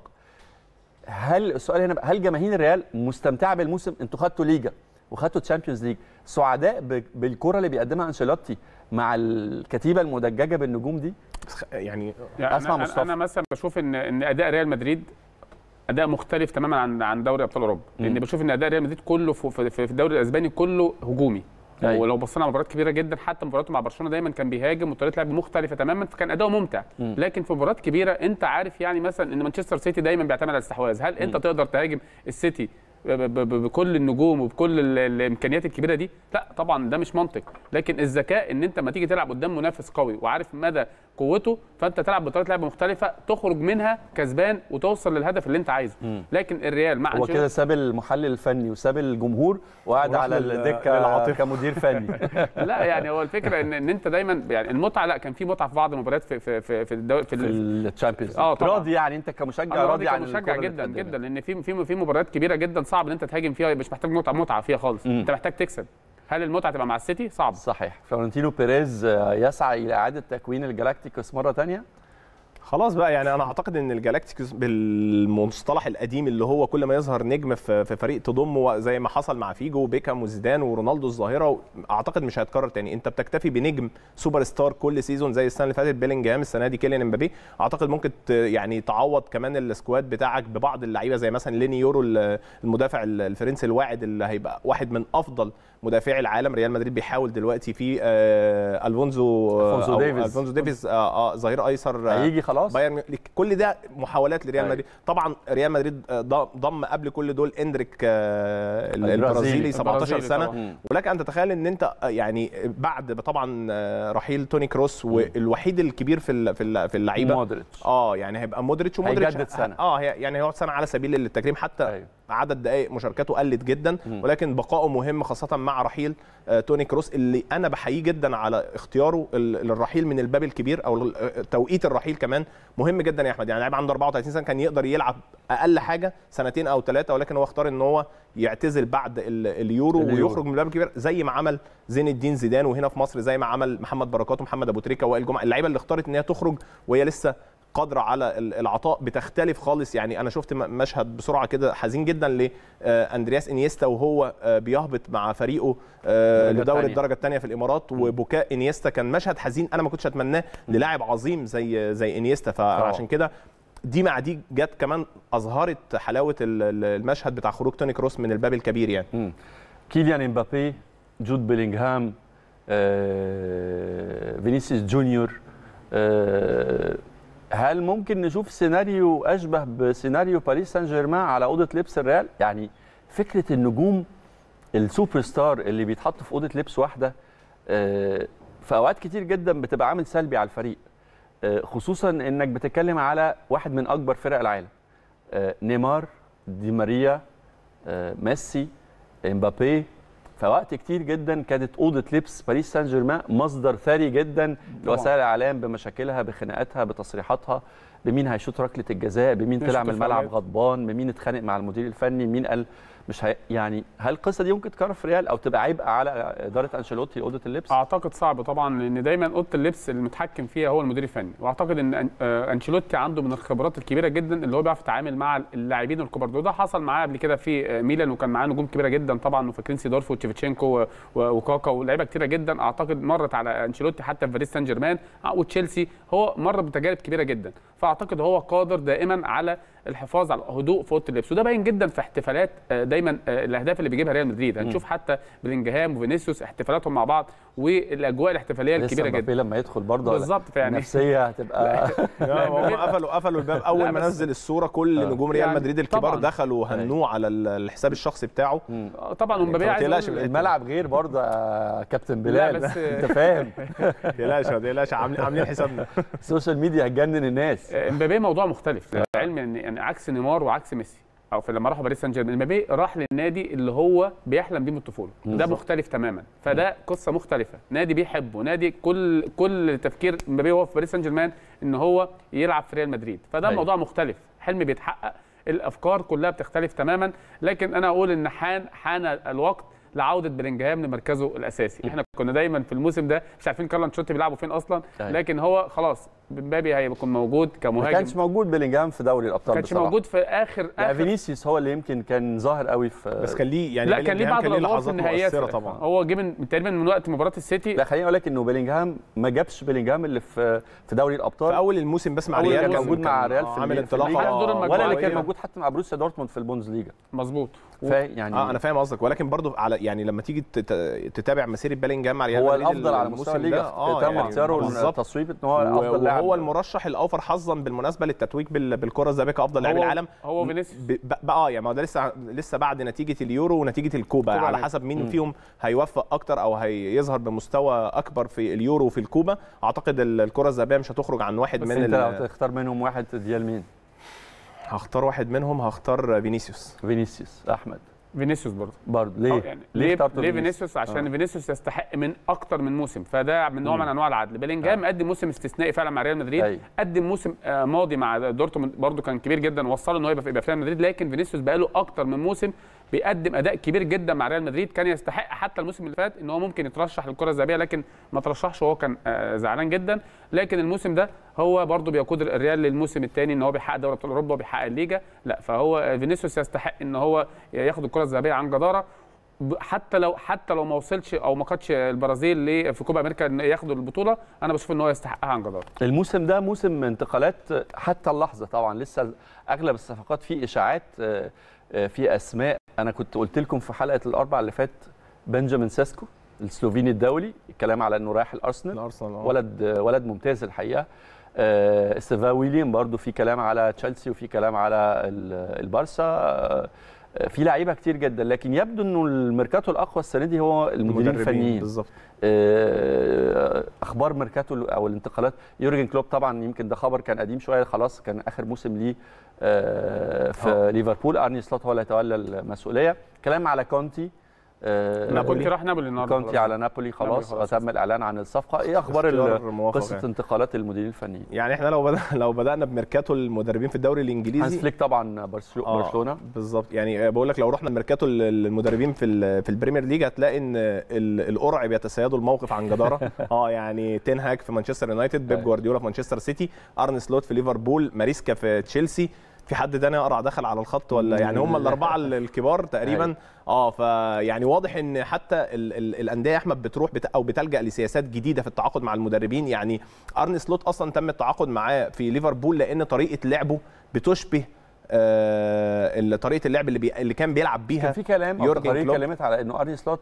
هل السؤال هنا هل جماهير الريال مستمتعه بالموسم انتوا خدتوا ليجا وخدتوا تشامبيونز ليج سعداء بالكره اللي بيقدمها انشيلوتي مع الكتيبه المدججه بالنجوم دي يعني, يعني اسمع أنا مصطفى انا مثلا بشوف ان ان اداء ريال مدريد اداء مختلف تماما عن عن دوري ابطال اوروبا لان بشوف ان اداء ريال مدريد كله في الدوري الاسباني كله هجومي أيوة. ولو بصينا على مباريات كبيره جدا حتى مباراته مع برشلونه دايما كان بيهاجم وطريقه لعب مختلفه تماما فكان اداؤه ممتع م. لكن في مباريات كبيره انت عارف يعني مثلا ان مانشستر سيتي دايما بيعتمد على الاستحواذ هل انت م. تقدر تهاجم السيتي بكل النجوم وبكل الامكانيات الكبيره دي لا طبعا ده مش منطق لكن الذكاء ان انت ما تيجي تلعب قدام منافس قوي وعارف مدى قوته فانت تلعب بطريقه لعب مختلفه تخرج منها كسبان وتوصل للهدف اللي انت عايزه مم. لكن الريال مع هو كده ساب المحلل الفني وساب الجمهور وقعد على الدكه كمدير فني <laughs> لا يعني هو الفكره ان, إن انت دايما يعني المتعه لا كان في متعه في بعض المباريات في في في في, الدو... في, الشامبيونز اه راضي يعني انت كمشجع آه، راضي عن مشجع جدا جدا لان في في في مباريات كبيره جدا صعب ان انت تهاجم فيها مش محتاج متعه متعه فيها خالص مم. انت محتاج تكسب هل المتعه تبقى مع السيتي صعب صحيح فلورنتينو بيريز يسعى الى اعاده تكوين الجالاكتيكوس مره ثانيه خلاص بقى يعني انا اعتقد ان الجالاكتيكوس بالمصطلح القديم اللي هو كل ما يظهر نجم في فريق تضمه زي ما حصل مع فيجو وبيكام وزيدان ورونالدو الظاهره اعتقد مش هيتكرر تاني انت بتكتفي بنجم سوبر ستار كل سيزون زي السنه اللي فاتت بيلينجهام السنه دي كيليان امبابي اعتقد ممكن يعني تعوض كمان السكواد بتاعك ببعض اللعيبه زي مثلا ليني يورو المدافع الفرنسي الواعد اللي هيبقى واحد من افضل مدافعي العالم ريال مدريد بيحاول دلوقتي في آه الفونزو الفونزو ديفيز الفونزو ديفيز آه آه ظهير ايسر آه، هيجي خلاص بايرن كل ده محاولات لريال طيب. مدريد طبعا ريال مدريد آه، ضم قبل كل دول اندريك آه، البرازيلي 17 سنه طبعا. ولك ان تتخيل ان انت يعني بعد طبعا رحيل توني كروس والوحيد الكبير في في اللعيبه مودريتش اه يعني هيبقى مودريتش ومودريتش هيجدد سنه اه يعني هيقعد سنه على سبيل التكريم حتى أيوه. عدد دقائق مشاركاته قلت جدا ولكن بقائه مهم خاصه مع رحيل آه، توني كروس اللي انا بحييه جدا على اختياره للرحيل من الباب الكبير او آه، توقيت الرحيل كمان مهم جدا يا احمد يعني لعيب عنده 34 سنه كان يقدر يلعب اقل حاجه سنتين او ثلاثه ولكن هو اختار ان هو يعتزل بعد اليورو, اليورو. ويخرج من الباب الكبير زي ما عمل زين الدين زيدان وهنا في مصر زي ما عمل محمد بركات ومحمد ابو تريكه وائل جمعه اللعيبه اللي اختارت ان هي تخرج وهي لسه قادره على العطاء بتختلف خالص يعني انا شفت مشهد بسرعه كده حزين جدا لاندرياس آه، انيستا وهو آه، بيهبط مع فريقه آه، لدوري الدرجه الثانيه في الامارات وبكاء انيستا كان مشهد حزين انا ما كنتش اتمناه للاعب عظيم زي زي انيستا فعشان كده دي مع دي جت كمان اظهرت حلاوه المشهد بتاع خروج توني كروس من الباب الكبير يعني كيليان امبابي جود بيلينغهام فينيسيوس جونيور هل ممكن نشوف سيناريو اشبه بسيناريو باريس سان جيرمان على اوضه لبس الريال يعني فكره النجوم السوبر ستار اللي بيتحط في اوضه لبس واحده آه، في اوقات كتير جدا بتبقى عامل سلبي على الفريق آه، خصوصا انك بتتكلم على واحد من اكبر فرق العالم آه، نيمار دي ماريا ميسي امبابي فوقت كتير جدا كانت اوضه لبس باريس سان جيرمان مصدر ثري جدا لوسائل الاعلام بمشاكلها بخناقاتها بتصريحاتها بمين هيشوط ركله الجزاء بمين طلع من الملعب غضبان بمين اتخانق مع المدير الفني مين قال مش هي... يعني هل القصه دي ممكن تتكرر في ريال او تبقى عبء على اداره انشيلوتي اوضه اللبس؟ اعتقد صعب طبعا لان دايما اوضه اللبس المتحكم فيها هو المدير الفني واعتقد ان آه، انشيلوتي عنده من الخبرات الكبيره جدا اللي هو بيعرف يتعامل مع اللاعبين الكبار وده حصل معاه قبل كده في آه، ميلان وكان معاه نجوم كبيره جدا طبعا وفاكرين سيدورف وتشيفتشينكو وكاكا ولاعيبه كتيره جدا اعتقد مرت على انشيلوتي حتى في باريس سان جيرمان آه، وتشيلسي هو مر بتجارب كبيره جدا فاعتقد هو قادر دائما على الحفاظ على هدوء في اوضه اللبس وده باين جدا في احتفالات دايما دايما آه، الاهداف اللي بيجيبها ريال مدريد هنشوف حتى بلينجهام وفينيسيوس احتفالاتهم مع بعض والاجواء الاحتفاليه الكبيره جدا لما يدخل برضه بالظبط يعني النفسيه هتبقى <laughs> هم قفلوا قفلوا الباب اول ما نزل الصوره كل آه. نجوم ريال يعني مدريد الكبار دخلوا هنوه أيوة. على الحساب الشخصي بتاعه آه، طبعا امبابي يعني عايز الملعب غير برضه كابتن بلال <laughs> انت فاهم <laughs> ما تقلقش ما عاملين حسابنا السوشيال ميديا هتجنن الناس امبابي موضوع مختلف يعني علم ان عكس نيمار وعكس ميسي او في لما راحوا باريس سان جيرمان امبابي راح للنادي اللي هو بيحلم بيه من الطفوله ده مختلف تماما فده قصه مختلفه نادي بيحبه نادي كل كل تفكير امبابي وهو في باريس سان جيرمان ان هو يلعب في ريال مدريد فده هي. أيوه. موضوع مختلف حلم بيتحقق الافكار كلها بتختلف تماما لكن انا اقول ان حان حان الوقت لعوده بلينجهام لمركزه الاساسي احنا كنا دايما في الموسم ده مش عارفين كارلان شوتي بيلعبوا فين اصلا أيوه. لكن هو خلاص مبابي هيكون موجود كمهاجم ما كانش موجود بيلينجهام في دوري الابطال ما كانش موجود في اخر يعني اخر فينيسيوس هو اللي يمكن كان ظاهر قوي في بس كان ليه يعني لا كان ليه بعض الاوقات النهائيات طبعا هو جه من تقريبا من وقت مباراه السيتي لا خليني اقول لك انه بيلينجهام ما جابش بيلينجهام اللي في في دوري الابطال في اول الموسم بس مع ريال كان موجود مع ريال آه، في عامل انطلاقه ولا اللي كان أيوة. موجود حتى مع بروسيا دورتموند في البونز ليجا مظبوط يعني اه انا فاهم قصدك ولكن برضه على يعني لما تيجي تتابع مسيره بيلينجهام مع ريال هو الافضل على مستوى الليجا آه، تم يعني اختياره التصويب ان هو افضل لاعب هو المرشح الاوفر حظا بالمناسبه للتتويج بالكره الذهبيه افضل لاعب العالم هو فينيسيوس اه يعني ما ده لسه لسه بعد نتيجه اليورو ونتيجه الكوبا على حسب مين م. فيهم هيوفق اكتر او هيظهر بمستوى اكبر في اليورو وفي الكوبا اعتقد الكره الذهبيه مش هتخرج عن واحد بس من انت لو تختار منهم واحد ديال مين هختار واحد منهم هختار فينيسيوس فينيسيوس احمد فينيسيوس برضه برضه ليه؟ يعني ليه ليه فينيسيوس آه. عشان آه. فينيسيوس يستحق من اكتر من موسم فده من نوع من انواع العدل بيلينجهام آه. قدم موسم استثنائي فعلا مع ريال مدريد أي. أيوه. قدم موسم آه، ماضي مع دورتموند برضه كان كبير جدا وصله ان هو يبقى في ريال مدريد لكن فينيسيوس بقى له اكتر من موسم بيقدم اداء كبير جدا مع ريال مدريد كان يستحق حتى الموسم اللي فات ان هو ممكن يترشح للكره الذهبيه لكن ما ترشحش وهو كان آه، زعلان جدا لكن الموسم ده هو برده بيقود الريال للموسم الثاني ان هو بيحقق دوري ابطال اوروبا وبيحقق الليجا لا فهو فينيسيوس يستحق ان هو ياخد الكره الذهبيه عن جداره حتى لو حتى لو ما وصلش او ما خدش البرازيل في كوبا امريكا ياخدوا البطوله انا بشوف ان هو يستحقها عن جدار الموسم ده موسم انتقالات حتى اللحظه طبعا لسه اغلب الصفقات فيه اشاعات آه، آه، في اسماء انا كنت قلت لكم في حلقه الاربع اللي فات بنجامين ساسكو السلوفيني الدولي الكلام على انه رايح الارسنال الارسنال آه. ولد ولد ممتاز الحقيقه آه سيفا ويليام برضو في كلام على تشيلسي وفي كلام على البارسا آه في لعيبه كتير جدا لكن يبدو انه الميركاتو الاقوى السنه دي هو المديرين الفنيين بالظبط آه، اخبار ميركاتو او الانتقالات يورجن كلوب طبعا يمكن ده خبر كان قديم شويه خلاص كان اخر موسم ليه آه، في آه. ليفربول ارني سلوت هو اللي يتولى المسؤوليه كلام على كونتي آه، نابولي راح نابولي النهارده كونتي على نابولي خلاص تم الاعلان عن الصفقه ايه اخبار قصه يعني. انتقالات المديرين الفنيين يعني احنا لو بدأ لو بدانا بميركاتو المدربين في الدوري الانجليزي هانس فليك طبعا آه، برشلونه آه بالظبط يعني بقول لك لو رحنا ميركاتو المدربين في في البريمير ليج هتلاقي ان القرع بيتسيدوا الموقف عن جداره <laughs> اه يعني تين هاج في مانشستر يونايتد بيب جوارديولا في مانشستر سيتي ارن سلوت في ليفربول ماريسكا في تشيلسي في حد تاني اقرع دخل على الخط ولا يعني هم الاربعه الكبار تقريبا أيوة. اه فيعني واضح ان حتى ال ال الانديه يا احمد بتروح بت او بتلجا لسياسات جديده في التعاقد مع المدربين يعني ارن سلوت اصلا تم التعاقد معاه في ليفربول لان طريقه لعبه بتشبه آه طريقه اللعب اللي, بي... اللي كان بيلعب بيها كان في كلام يورجن كلوب على انه ارن سلوت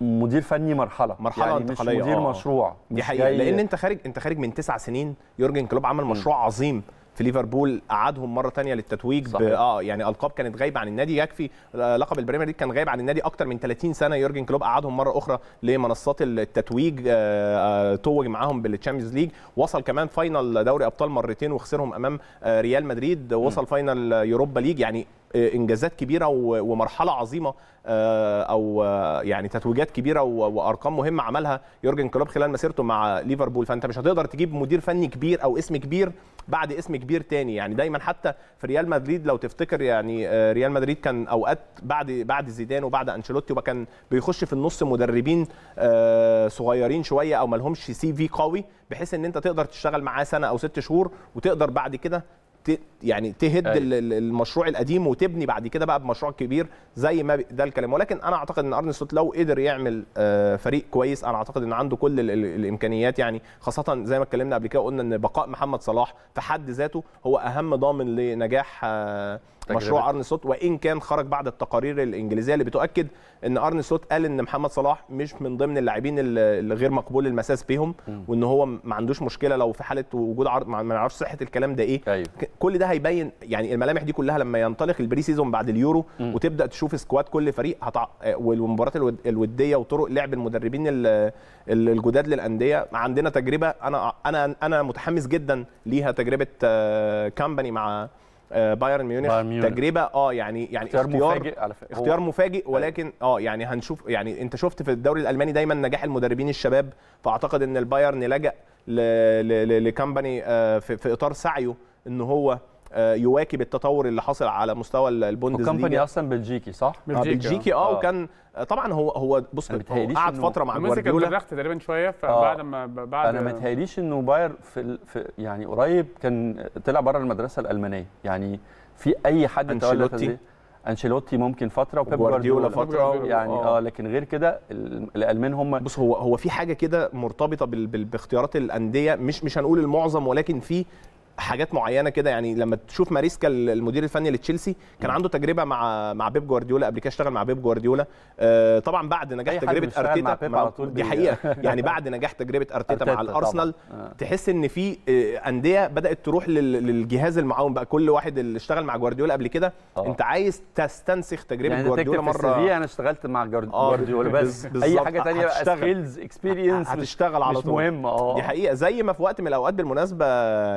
مدير فني مرحله مرحله يعني انتقاليه مش مدير آه. مشروع مش دي حقيقه لان انت خارج انت خارج من تسع سنين يورجن كلوب عمل مشروع م. عظيم في ليفربول قعدهم مره ثانيه للتتويج صحيح. اه يعني القاب كانت غايبه عن النادي يكفي آه، لقب البريمير ليج كان غايب عن النادي اكتر من 30 سنه يورجن كلوب قعدهم مره اخرى لمنصات التتويج آه،, آه توج معاهم بالتشامبيونز ليج وصل كمان فاينل دوري ابطال مرتين وخسرهم امام آه، ريال مدريد وصل م. فاينل يوروبا ليج يعني آه، انجازات كبيره ومرحله عظيمه آه، او آه، يعني تتويجات كبيره وارقام مهمه عملها يورجن كلوب خلال مسيرته مع ليفربول فانت مش هتقدر تجيب مدير فني كبير او اسم كبير بعد اسم كبير تاني يعني دايما حتى في ريال مدريد لو تفتكر يعني ريال مدريد كان اوقات بعد بعد زيدان وبعد انشيلوتي وكان بيخش في النص مدربين صغيرين شويه او ما لهمش سي في قوي بحيث ان انت تقدر تشتغل معاه سنه او ست شهور وتقدر بعد كده يعني تهد أي. أيوة. المشروع القديم وتبني بعد كده بقى بمشروع كبير زي ما ده الكلام ولكن انا اعتقد ان ارن لو قدر يعمل آه، فريق كويس انا اعتقد ان عنده كل الامكانيات يعني خاصه زي ما اتكلمنا قبل كده قلنا ان بقاء محمد صلاح في حد ذاته هو اهم ضامن لنجاح آه، مشروع ارن سلوت وان كان خرج بعد التقارير الانجليزيه اللي بتؤكد ان ارن سلوت قال ان محمد صلاح مش من ضمن اللاعبين اللي غير مقبول المساس بيهم وان هو ما عندوش مشكله لو في حاله وجود عرض ما نعرفش صحه الكلام ده ايه أيوه. كل ده هيبين يعني الملامح دي كلها لما ينطلق البري سيزون بعد اليورو م. وتبدا تشوف سكواد كل فريق هتع... والمباريات الوديه وطرق لعب المدربين الجداد للانديه عندنا تجربه انا انا انا متحمس جدا ليها تجربه آه، كامباني مع آه، بايرن ميونخ تجربه اه يعني يعني اختيار, اختيار مفاجئ على فكره اختيار مفاجئ ولكن اه يعني هنشوف يعني انت شفت في الدوري الالماني دايما نجاح المدربين الشباب فاعتقد ان البايرن لجأ لكمباني آه، في اطار سعيه ان هو آه، يواكب التطور اللي حصل على مستوى البوندسليغا الكومباني اصلا بلجيكي صح آه، بلجيكي, بلجيكي اه, آه. وكان آه، طبعا هو هو بص هو قعد فتره مع جوارديولا مسك تقريبا شويه فبعد ما بعد انا ما تهيليش انه باير في, في يعني قريب كان طلع بره المدرسه الالمانيه يعني في اي حد انشيلوتي انشيلوتي ممكن فتره وبيب جوارديولا فتره يعني اه لكن غير كده الالمان هم بص هو هو في حاجه كده مرتبطه باختيارات الانديه مش مش هنقول المعظم ولكن في حاجات معينه كده يعني لما تشوف ماريسكا المدير الفني لتشيلسي كان عنده تجربه مع مع بيب جوارديولا قبل كده اشتغل مع بيب جوارديولا آه طبعا بعد نجاح تجربه ارتيتا دي حقيقه <laughs> يعني بعد نجاح تجربه ارتيتا مع الارسنال آه. تحس ان في آه، انديه بدات تروح للجهاز المعاون بقى كل واحد اللي اشتغل مع جوارديولا قبل كده آه. انت عايز تستنسخ تجربه يعني جوارديولا مره انا اشتغلت مع آه. جوارديولا بس اي حاجه ثانيه سكيلز اكسبيرينس هتشتغل على طول مش مهم اه دي حقيقه زي ما في وقت من الاوقات بالمناسبه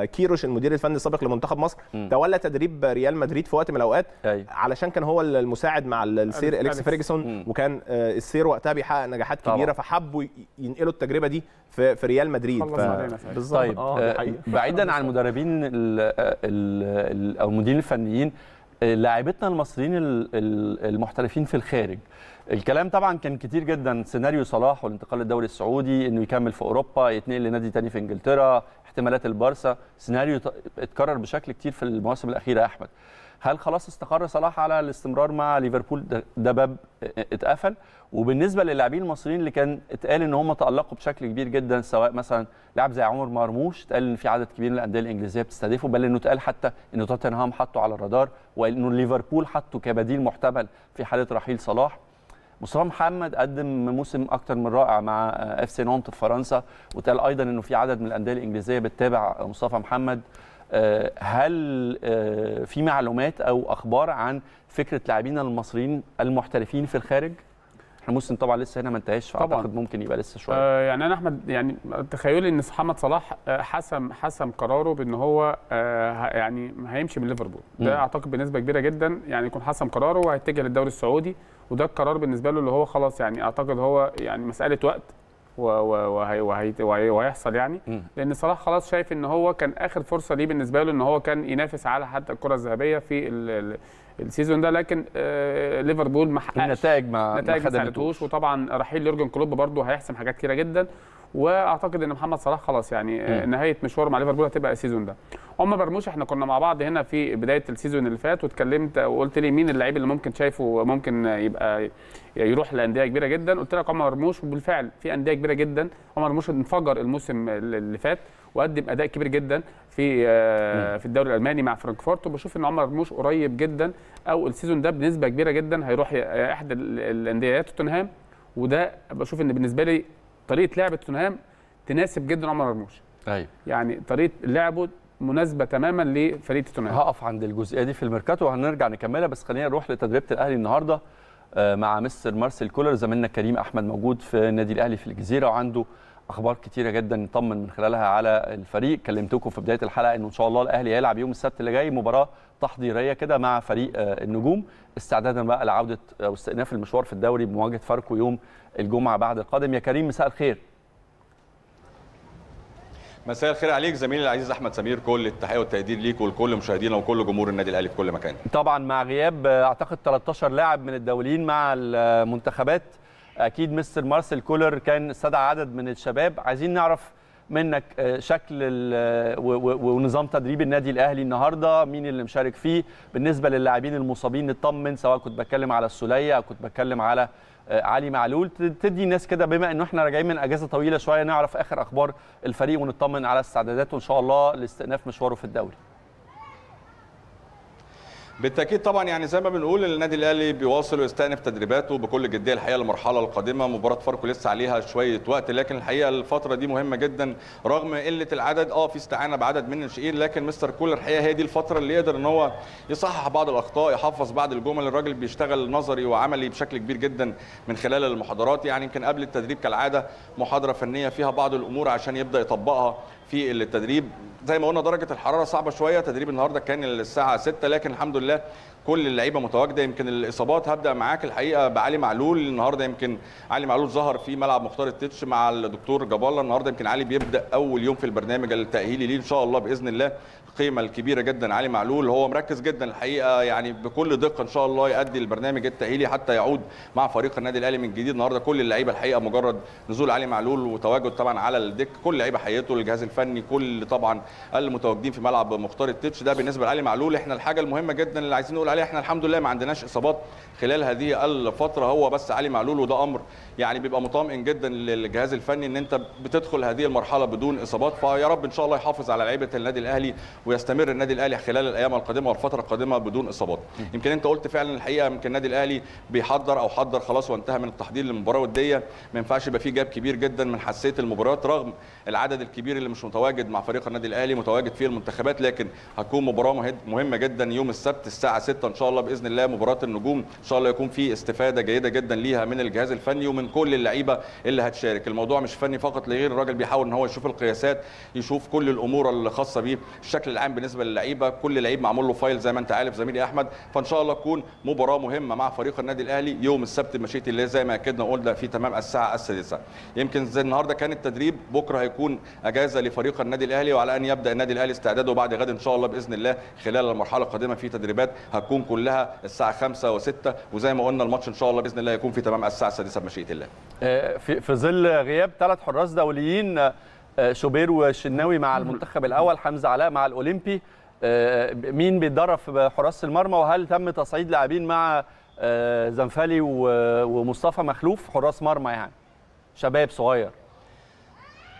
كيروش المدير الفني السابق لمنتخب مصر تولى تدريب ريال مدريد في وقت من الاوقات أيوه. علشان كان هو المساعد مع أيوه. السير اليكس فيرجسون وكان آه، السير وقتها بيحقق نجاحات كبيره فحبوا ينقلوا التجربه دي في, في ريال مدريد ف... طيب آه, آه، بعيدا <laughs> عن المدربين آه، او المديرين الفنيين لاعبتنا المصريين المحترفين في الخارج الكلام طبعا كان كتير جدا سيناريو صلاح والانتقال للدوري السعودي انه يكمل في اوروبا يتنقل لنادي تاني في انجلترا احتمالات البارسا سيناريو اتكرر بشكل كتير في المواسم الاخيره يا احمد هل خلاص استقر صلاح على الاستمرار مع ليفربول ده باب آه، آه، اتقفل وبالنسبه للاعبين المصريين اللي كان اتقال ان هم تالقوا بشكل كبير جدا سواء مثلا لاعب زي عمر مرموش اتقال ان في عدد كبير من الانديه الانجليزيه بتستهدفه بل انه اتقال حتى ان توتنهام حطه على الرادار وانه ليفربول حطه كبديل محتمل في حاله رحيل صلاح مصطفى محمد قدم موسم اكتر من رائع مع آه، اف سي نونت في فرنسا وتقال ايضا انه في عدد من الانديه الانجليزيه بتتابع آه، مصطفى محمد آه، هل في معلومات او اخبار عن فكره لاعبينا المصريين المحترفين في الخارج؟ احنا موسم طبعا لسه هنا ما انتهاش فاعتقد ممكن يبقى لسه شويه آه يعني انا احمد يعني تخيلي ان محمد صلاح آه، حسم حسم قراره بان هو آه يعني هيمشي من ليفربول ده اعتقد بنسبه كبيره جدا يعني يكون حسم قراره وهيتجه للدوري السعودي وده القرار بالنسبه له اللي هو خلاص يعني اعتقد هو يعني مساله وقت وهيحصل يعني لان صلاح خلاص شايف ان هو كان اخر فرصه ليه بالنسبه له ان هو كان ينافس على حتى الكره الذهبيه في السيزون ده لكن آه، ليفربول ما حققش النتائج ما نتائج ما خدمتوش وطبعا رحيل يورجن كلوب برده هيحسم حاجات كتيره جدا واعتقد ان محمد صلاح خلاص يعني آه، م. نهايه مشواره مع ليفربول هتبقى السيزون ده عمر مرموش احنا كنا مع بعض هنا في بدايه السيزون اللي فات واتكلمت وقلت لي مين اللعيب اللي ممكن شايفه ممكن يبقى يروح لانديه كبيره جدا قلت لك عمر مرموش وبالفعل في انديه كبيره جدا عمر مرموش انفجر الموسم اللي فات وقدم اداء كبير جدا في آه، في الدوري الالماني مع فرانكفورت وبشوف ان عمر مرموش قريب جدا او السيزون ده بنسبه كبيره جدا هيروح آه، احدى الانديه توتنهام وده بشوف ان بالنسبه لي طريقه لعب توتنهام تناسب جدا عمر مرموش ايوه يعني طريقه لعبه مناسبه تماما لفريق توتنهام هقف عند الجزئيه دي في الميركاتو وهنرجع نكملها بس خلينا نروح لتدريبه الاهلي النهارده آه، مع مستر مارسيل كولر زميلنا كريم احمد موجود في النادي الاهلي في الجزيره وعنده اخبار كتيره جدا نطمن من خلالها على الفريق كلمتكم في بدايه الحلقه انه ان شاء الله الاهلي هيلعب يوم السبت اللي جاي مباراه تحضيريه كده مع فريق آه، النجوم استعدادا بقى لعوده او آه، استئناف المشوار في الدوري بمواجهه فاركو يوم الجمعه بعد القادم يا كريم مساء الخير مساء الخير عليك زميلي العزيز احمد سمير كل التحيه والتقدير ليك ولكل مشاهدينا وكل جمهور النادي الاهلي في كل مكان طبعا مع غياب آه، اعتقد 13 لاعب من الدوليين مع المنتخبات اكيد مستر مارسيل كولر كان استدعى عدد من الشباب عايزين نعرف منك آه، شكل آه، ونظام تدريب النادي الاهلي النهارده مين اللي مشارك فيه بالنسبه للاعبين المصابين نطمن سواء كنت بتكلم على السوليه او كنت بتكلم على آه، علي معلول تدي الناس كده بما انه احنا راجعين من اجازه طويله شويه نعرف اخر اخبار الفريق ونطمن على استعداداته ان شاء الله لاستئناف مشواره في الدوري بالتاكيد طبعا يعني زي ما بنقول النادي الاهلي بيواصل ويستأنف تدريباته بكل جديه الحقيقه المرحله القادمه مباراه فاركو لسه عليها شويه وقت لكن الحقيقه الفتره دي مهمه جدا رغم قله العدد اه في استعانه بعدد من الناشئين لكن مستر كولر الحقيقه هي دي الفتره اللي يقدر ان هو يصحح بعض الاخطاء يحفظ بعض الجمل الراجل بيشتغل نظري وعملي بشكل كبير جدا من خلال المحاضرات يعني يمكن قبل التدريب كالعاده محاضره فنيه فيها بعض الامور عشان يبدا يطبقها في التدريب زي ما قلنا درجه الحراره صعبه شويه تدريب النهارده كان الساعه 6 لكن الحمد لله كل اللعيبه متواجده يمكن الاصابات هبدا معاك الحقيقه بعلي معلول النهارده يمكن علي معلول ظهر في ملعب مختار التتش مع الدكتور جبالة النهارده يمكن علي بيبدا اول يوم في البرنامج التاهيلي ليه ان شاء الله باذن الله القيمه الكبيره جدا علي معلول هو مركز جدا الحقيقه يعني بكل دقه ان شاء الله يؤدي البرنامج التاهيلي حتى يعود مع فريق النادي الاهلي من جديد النهارده كل اللعيبه الحقيقه مجرد نزول علي معلول وتواجد طبعا على الدك كل لعيبه حقيقته الجهاز الفني كل طبعا المتواجدين في ملعب مختار التتش ده بالنسبه لعلي معلول احنا الحاجه المهمه جدا اللي عايزين نقول علي احنا الحمد لله ما عندناش اصابات خلال هذه الفتره هو بس علي معلول وده امر يعني بيبقى مطمئن جدا للجهاز الفني ان انت بتدخل هذه المرحله بدون اصابات فيا رب ان شاء الله يحافظ على لعيبه النادي الاهلي ويستمر النادي الاهلي خلال الايام القادمه والفتره القادمه بدون اصابات يمكن انت قلت فعلا الحقيقه يمكن النادي الاهلي بيحضر او حضر خلاص وانتهى من التحضير للمباراه وديه ما ينفعش يبقى في جاب كبير جدا من حساسيه المباريات رغم العدد الكبير اللي مش متواجد مع فريق النادي الاهلي متواجد فيه المنتخبات لكن هتكون مباراه مهمه جدا يوم السبت الساعه 6 ان شاء الله باذن الله مباراه النجوم ان شاء الله يكون في استفاده جيده جدا ليها من الجهاز الفني ومن كل اللعيبه اللي هتشارك الموضوع مش فني فقط لغير الراجل بيحاول ان هو يشوف القياسات يشوف كل الامور الخاصه بيه الشكل العام بالنسبه للعيبه كل لعيب معمول له فايل زي ما انت عارف زميلي احمد فان شاء الله تكون مباراه مهمه مع فريق النادي الاهلي يوم السبت بمشيئه الله زي ما اكدنا وقلنا في تمام الساعه السادسه يمكن زي النهارده كان التدريب بكره هيكون اجازه لفريق النادي الاهلي وعلى ان يبدا النادي الاهلي استعداده بعد غد ان شاء الله باذن الله خلال المرحله القادمه في تدريبات هتكون تكون كلها الساعه 5 و6 وزي ما قلنا الماتش ان شاء الله باذن الله يكون في تمام الساعه 6 بمشيئه الله آه، في في ظل غياب ثلاث حراس دوليين آه، شوبير والشناوي مع المنتخب الاول حمزه علاء مع الاولمبي آه، مين بيتدرب في حراس المرمى وهل تم تصعيد لاعبين مع زنفالي ومصطفى مخلوف حراس مرمى يعني شباب صغير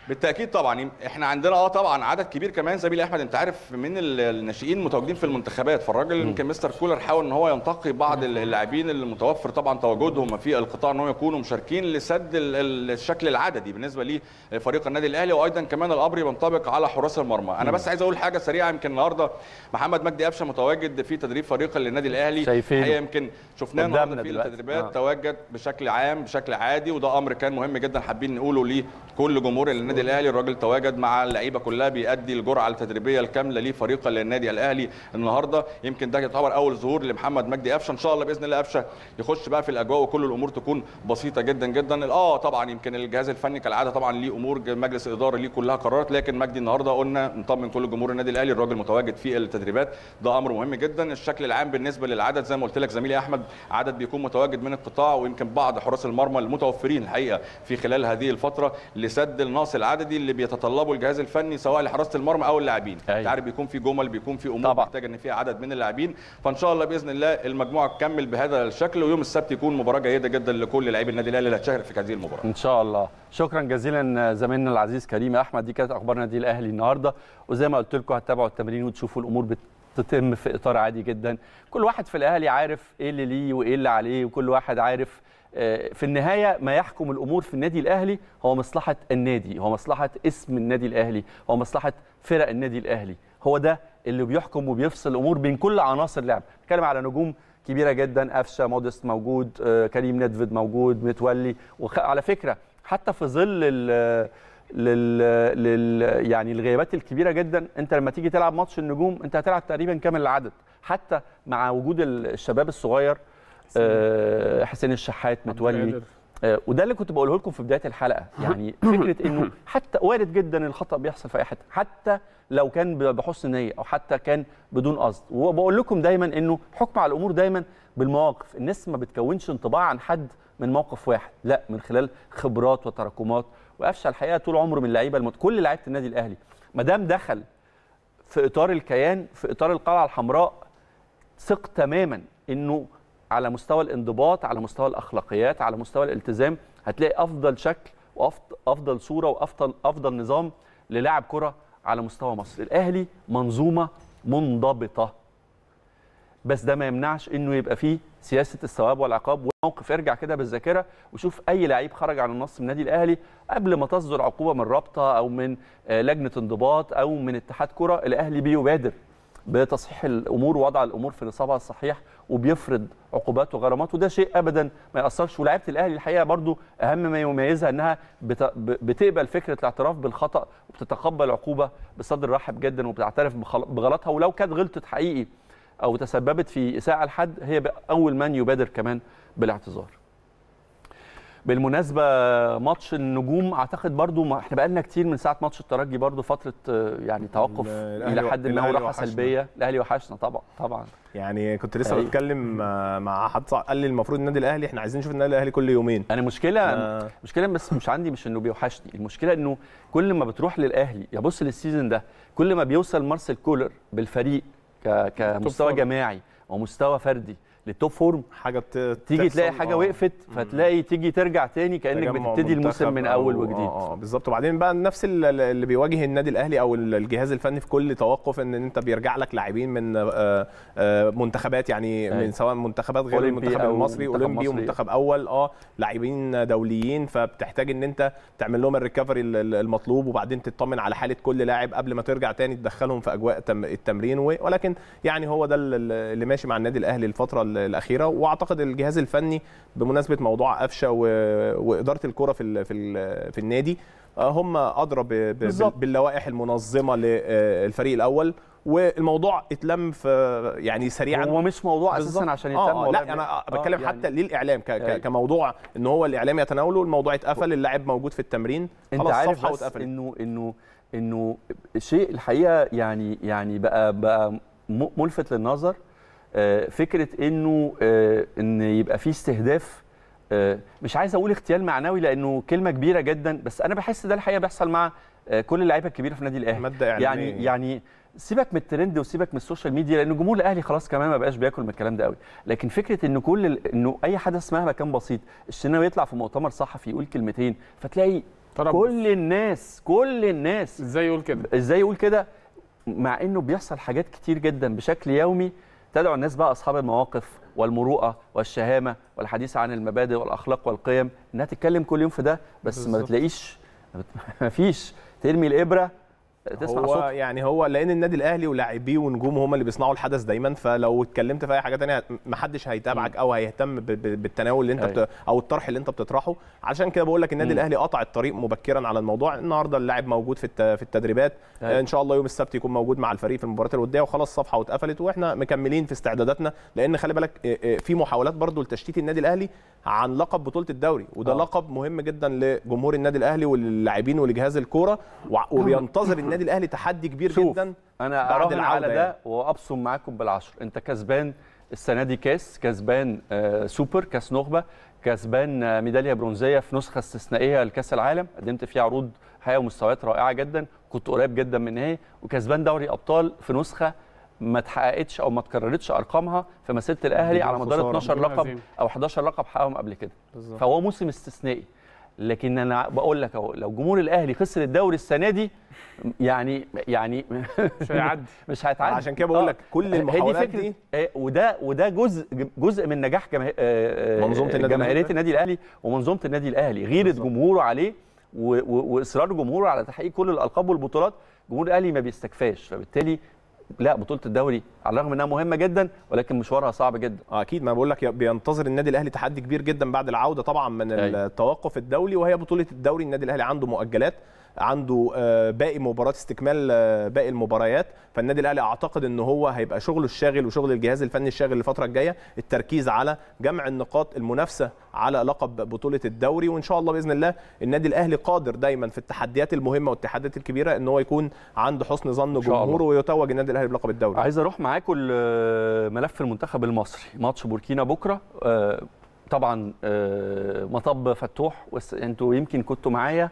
بالتاكيد طبعا احنا عندنا اه طبعا عدد كبير كمان زميلي احمد انت عارف من الناشئين متواجدين في المنتخبات فالراجل يمكن مستر كولر حاول ان هو ينتقي بعض اللاعبين المتوفر طبعا تواجدهم في القطاع ان هم يكونوا مشاركين لسد الشكل العددي بالنسبه لفريق النادي الاهلي وايضا كمان الامر ينطبق على حراس المرمى انا بس عايز اقول حاجه سريعه يمكن النهارده محمد مجدي قفشه متواجد في تدريب فريق النادي الاهلي شايفينه يمكن شفناه النهارده في التدريبات آه. تواجد بشكل عام بشكل عادي وده امر كان مهم جدا حابين نقوله لكل جمهور النادي النادي الاهلي الراجل تواجد مع اللعيبه كلها بيأدي الجرعه التدريبيه الكامله لفريق النادي الاهلي النهارده يمكن ده يعتبر اول ظهور لمحمد مجدي قفشه ان شاء الله باذن الله قفشه يخش بقى في الاجواء وكل الامور تكون بسيطه جدا جدا اه طبعا يمكن الجهاز الفني كالعاده طبعا ليه امور مجلس الاداره ليه كلها قرارات لكن مجدي النهارده قلنا نطمن كل جمهور النادي الاهلي الراجل متواجد في التدريبات ده امر مهم جدا الشكل العام بالنسبه للعدد زي ما قلت لك زميلي احمد عدد بيكون متواجد من القطاع ويمكن بعض حراس المرمى المتوفرين الحقيقه في خلال هذه الفتره لسد الناصل العددي اللي بيتطلبه الجهاز الفني سواء لحراسه المرمى او اللاعبين أيوة. انت عارف بيكون في جمل بيكون في امور محتاجه ان فيها عدد من اللاعبين فان شاء الله باذن الله المجموعه تكمل بهذا الشكل ويوم السبت يكون مباراه جيده جدا لكل لاعبي النادي الاهلي اللي هتشارك في هذه المباراه ان شاء الله شكرا جزيلا زميلنا العزيز كريم احمد دي كانت اخبار النادي الاهلي النهارده وزي ما قلت لكم هتتابعوا التمرين وتشوفوا الامور بت... تتم في اطار عادي جدا كل واحد في الاهلي عارف ايه اللي ليه وايه اللي عليه وكل واحد عارف آه، في النهايه ما يحكم الامور في النادي الاهلي هو مصلحه النادي هو مصلحه اسم النادي الاهلي هو مصلحه فرق النادي الاهلي هو ده اللي بيحكم وبيفصل الامور بين كل عناصر اللعب بتكلم على نجوم كبيره جدا قفشه مودست موجود آه، كريم ندفد موجود متولي وعلى فكره حتى في ظل الـ لل... لل يعني الغيابات الكبيره جدا انت لما تيجي تلعب ماتش النجوم انت هتلعب تقريبا كامل العدد حتى مع وجود الشباب الصغير آه، حسين الشحات متولي آه، وده اللي كنت بقوله لكم في بدايه الحلقه <laughs> يعني فكره انه حتى وارد جدا الخطا بيحصل في اي حته حتى لو كان بحسن نيه او حتى كان بدون قصد وبقول لكم دايما انه حكم على الامور دايما بالمواقف الناس ما بتكونش انطباع عن حد من موقف واحد لا من خلال خبرات وتراكمات وافشل الحقيقه طول عمره من لعيبه كل لعيبه النادي الاهلي ما دام دخل في اطار الكيان في اطار القلعه الحمراء ثق تماما انه على مستوى الانضباط على مستوى الاخلاقيات على مستوى الالتزام هتلاقي افضل شكل وافضل صوره وافضل افضل نظام للاعب كره على مستوى مصر الاهلي منظومه منضبطه بس ده ما يمنعش انه يبقى فيه سياسه الثواب والعقاب وموقف ارجع كده بالذاكره وشوف اي لعيب خرج عن النص من النادي الاهلي قبل ما تصدر عقوبه من رابطه او من آه، لجنه انضباط او من اتحاد كره الاهلي بيبادر بتصحيح الامور ووضع الامور في نصابها الصحيح وبيفرض عقوبات وغرامات وده شيء ابدا ما ياثرش ولاعيبه الاهلي الحقيقه برضو اهم ما يميزها انها بتقبل فكره الاعتراف بالخطا وبتتقبل عقوبه بصدر رحب جدا وبتعترف بغلطها ولو كانت غلطت حقيقي او تسببت في اساءه لحد هي اول من يبادر كمان بالاعتذار بالمناسبه ماتش النجوم اعتقد برضو ما احنا بقالنا كتير من ساعه ماتش الترجي برضو فتره آه، يعني توقف الى حد ما وراحه سلبيه الاهلي وحشنا طبعا طبعا يعني كنت لسه أيه. بتكلم مع حد قال لي المفروض النادي الاهلي احنا عايزين نشوف النادي الاهلي كل يومين انا مشكله آه. مشكله بس مش عندي مش انه بيوحشني المشكله انه كل ما بتروح للاهلي يا بص للسيزون ده كل ما بيوصل مارسيل كولر بالفريق كمستوى جماعي ومستوى فردي للتوب فورم حاجه بت... تيجي تلاقي حاجه آه. وقفت فتلاقي تيجي ترجع تاني كانك بتبتدي الموسم من اول وجديد اه, آه بالظبط وبعدين بقى نفس اللي بيواجه النادي الاهلي او الجهاز الفني في كل توقف ان انت بيرجع لك لاعبين من آه، آه، منتخبات يعني من سواء منتخبات غير المنتخب المصري اولمبي ومنتخب اول اه لاعبين دوليين فبتحتاج ان انت تعمل لهم الريكفري المطلوب وبعدين تطمن على حاله كل لاعب قبل ما ترجع تاني تدخلهم في اجواء التمرين ولكن يعني هو ده اللي ماشي مع النادي الاهلي الفتره الاخيره واعتقد الجهاز الفني بمناسبه موضوع قفشه واداره الكره في في النادي آه، هم ادرى باللوائح المنظمه للفريق آه، الاول والموضوع اتلم في يعني سريعا هو مش موضوع اساسا عشان يتلم آه لا انا آه، بتكلم يعني حتى للاعلام ك يعني كموضوع ان هو الاعلام يتناوله الموضوع اتقفل اللاعب موجود في التمرين انت خلاص عارف بس انه انه انه شيء الحقيقه يعني يعني بقى بقى ملفت للنظر آه، فكره انه آه، ان يبقى في استهداف آه، مش عايز اقول اغتيال معنوي لانه كلمه كبيره جدا بس انا بحس ده الحقيقه بيحصل مع كل اللعيبه الكبيره في نادي الاهلي مادة يعني يعني, يعني سيبك من الترند وسيبك من السوشيال ميديا لان جمهور الاهلي خلاص كمان ما بقاش بياكل من الكلام ده قوي لكن فكره ان كل ال... انه اي حدث مهما كان بسيط الشناوي يطلع في مؤتمر صحفي يقول كلمتين فتلاقي طرب. كل الناس كل الناس ازاي يقول كده ازاي يقول كده مع انه بيحصل حاجات كتير جدا بشكل يومي تدعو الناس بقى اصحاب المواقف والمروءه والشهامه والحديث عن المبادئ والاخلاق والقيم انها تتكلم كل يوم في ده بس بالزبط. ما بتلاقيش <laughs> ما فيش ترمي الابره تسمع هو صوت. يعني هو لان النادي الاهلي ولاعبيه ونجومه هم اللي بيصنعوا الحدث دايما فلو اتكلمت في اي حاجه ثانيه محدش هيتابعك او هيهتم بالتناول اللي انت أيوه. بت... او الطرح اللي انت بتطرحه عشان كده بقول لك النادي الاهلي قطع الطريق مبكرا على الموضوع النهارده اللاعب موجود في الت... في التدريبات هي. أيوه. ان شاء الله يوم السبت يكون موجود مع الفريق في المباراه الوديه وخلاص الصفحه واتقفلت واحنا مكملين في استعداداتنا لان خلي بالك آه، آه، في محاولات برضو لتشتيت النادي الاهلي عن لقب بطوله الدوري وده أوه. لقب مهم جدا لجمهور النادي الاهلي واللاعبين ولجهاز الكوره آه. وبينتظر النادي النادي الاهلي تحدي كبير شوف جدا انا اراهن على ده يعني. وابصم معاكم بالعشر انت كسبان السنه دي كاس كسبان آه، سوبر كاس نخبه كسبان آه، ميداليه برونزيه في نسخه استثنائيه لكاس العالم قدمت فيها عروض حقيقه ومستويات رائعه جدا كنت قريب جدا من النهائي وكسبان دوري ابطال في نسخه ما اتحققتش او ما اتكررتش ارقامها في مسيره الاهلي على مدار 12 لقب او 11 لقب حققهم قبل كده بالزبط. فهو موسم استثنائي لكن انا بقول لك اهو لو جمهور الاهلي خسر الدوري السنه دي يعني يعني مش هيعدي <laughs> مش هيتعدي عشان كده بقول آه. لك كل المحاولات دي, دي إيه، وده وده جزء جزء من نجاح آه، آه، منظومه النادي جماهيريه النادي الاهلي ومنظومه النادي الاهلي غيره جمهوره عليه واصرار جمهوره على تحقيق كل الالقاب والبطولات جمهور الاهلي ما بيستكفاش فبالتالي لا بطوله الدوري على الرغم انها مهمه جدا ولكن مشوارها صعب جدا آه، اكيد ما بقول لك بينتظر النادي الاهلي تحدي كبير جدا بعد العوده طبعا من أي. أيوه. التوقف الدولي وهي بطوله الدوري النادي الاهلي عنده مؤجلات عنده آه، باقي مباراه استكمال آه، باقي المباريات فالنادي الاهلي اعتقد ان هو هيبقى شغله الشاغل وشغل الجهاز الفني الشاغل الفتره الجايه التركيز على جمع النقاط المنافسه على لقب بطوله الدوري وان شاء الله باذن الله النادي الاهلي قادر دايما في التحديات المهمه والتحديات الكبيره ان هو يكون عنده حسن ظن جمهوره ويتوج النادي الاهلي بلقب الدوري عايز اروح معاكم آه، ملف المنتخب المصري ماتش بوركينا بكره طبعا مطب فتوح انتوا يمكن كنتوا معايا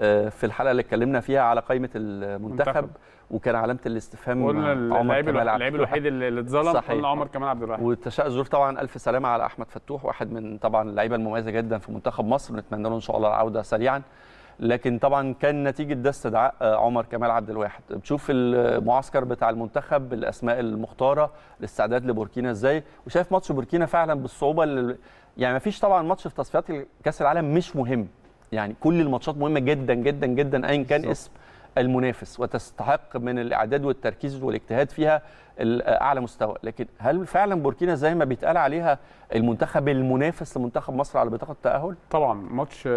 آه، في الحلقه اللي اتكلمنا فيها على قائمه المنتخب وكان علامه الاستفهام قلنا اللاعب اللاعب الوحيد اللي اتظلم قلنا عمر كمال عبد الواحد وتشاء الظروف طبعا الف سلامه على احمد فتوح واحد من طبعا اللعيبه المميزه جدا في منتخب مصر نتمنى له ان شاء الله العوده سريعا لكن طبعا كان نتيجه ده استدعاء آه، عمر كمال عبد الواحد بتشوف المعسكر بتاع المنتخب بالاسماء المختاره الاستعداد لبوركينا ازاي وشايف ماتش بوركينا فعلا بالصعوبه اللي يعني ما فيش طبعا ماتش في تصفيات كاس العالم مش مهم يعني كل الماتشات مهمه جدا جدا جدا ايا كان صح. اسم المنافس وتستحق من الاعداد والتركيز والاجتهاد فيها اعلى مستوى لكن هل فعلا بوركينا زي ما بيتقال عليها المنتخب المنافس لمنتخب مصر على بطاقه التاهل طبعا ماتش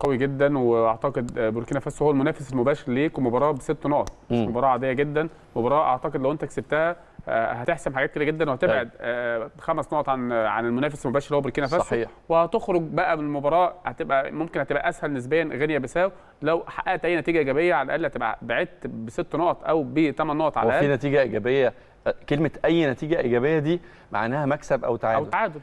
قوي جدا واعتقد بوركينا فاسو هو المنافس المباشر ليك ومباراه بست نقط مش مباراه عاديه جدا مباراه اعتقد لو انت كسبتها آه، هتحسم حاجات كده جدا وهتبعد طيب. آه، خمس نقط عن عن المنافس المباشر اللي هو بوركينا فاسو صحيح وهتخرج بقى من المباراه هتبقى ممكن هتبقى اسهل نسبيا غينيا بيساو لو حققت اي نتيجه ايجابيه على الاقل هتبقى بعدت بست نقط او بثمان نقط على الاقل وفي نتيجه ايجابيه كلمه اي نتيجه ايجابيه دي معناها مكسب او تعادل او تعادل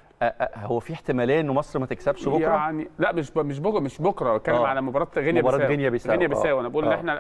هو في احتماليه ان مصر ما تكسبش بكره يعني لا مش مش بكره مش بكره بتكلم آه. على مباراه غينيا بيساو مباراه غينيا بيساو غينيا بيساو آه. انا بقول ان آه. احنا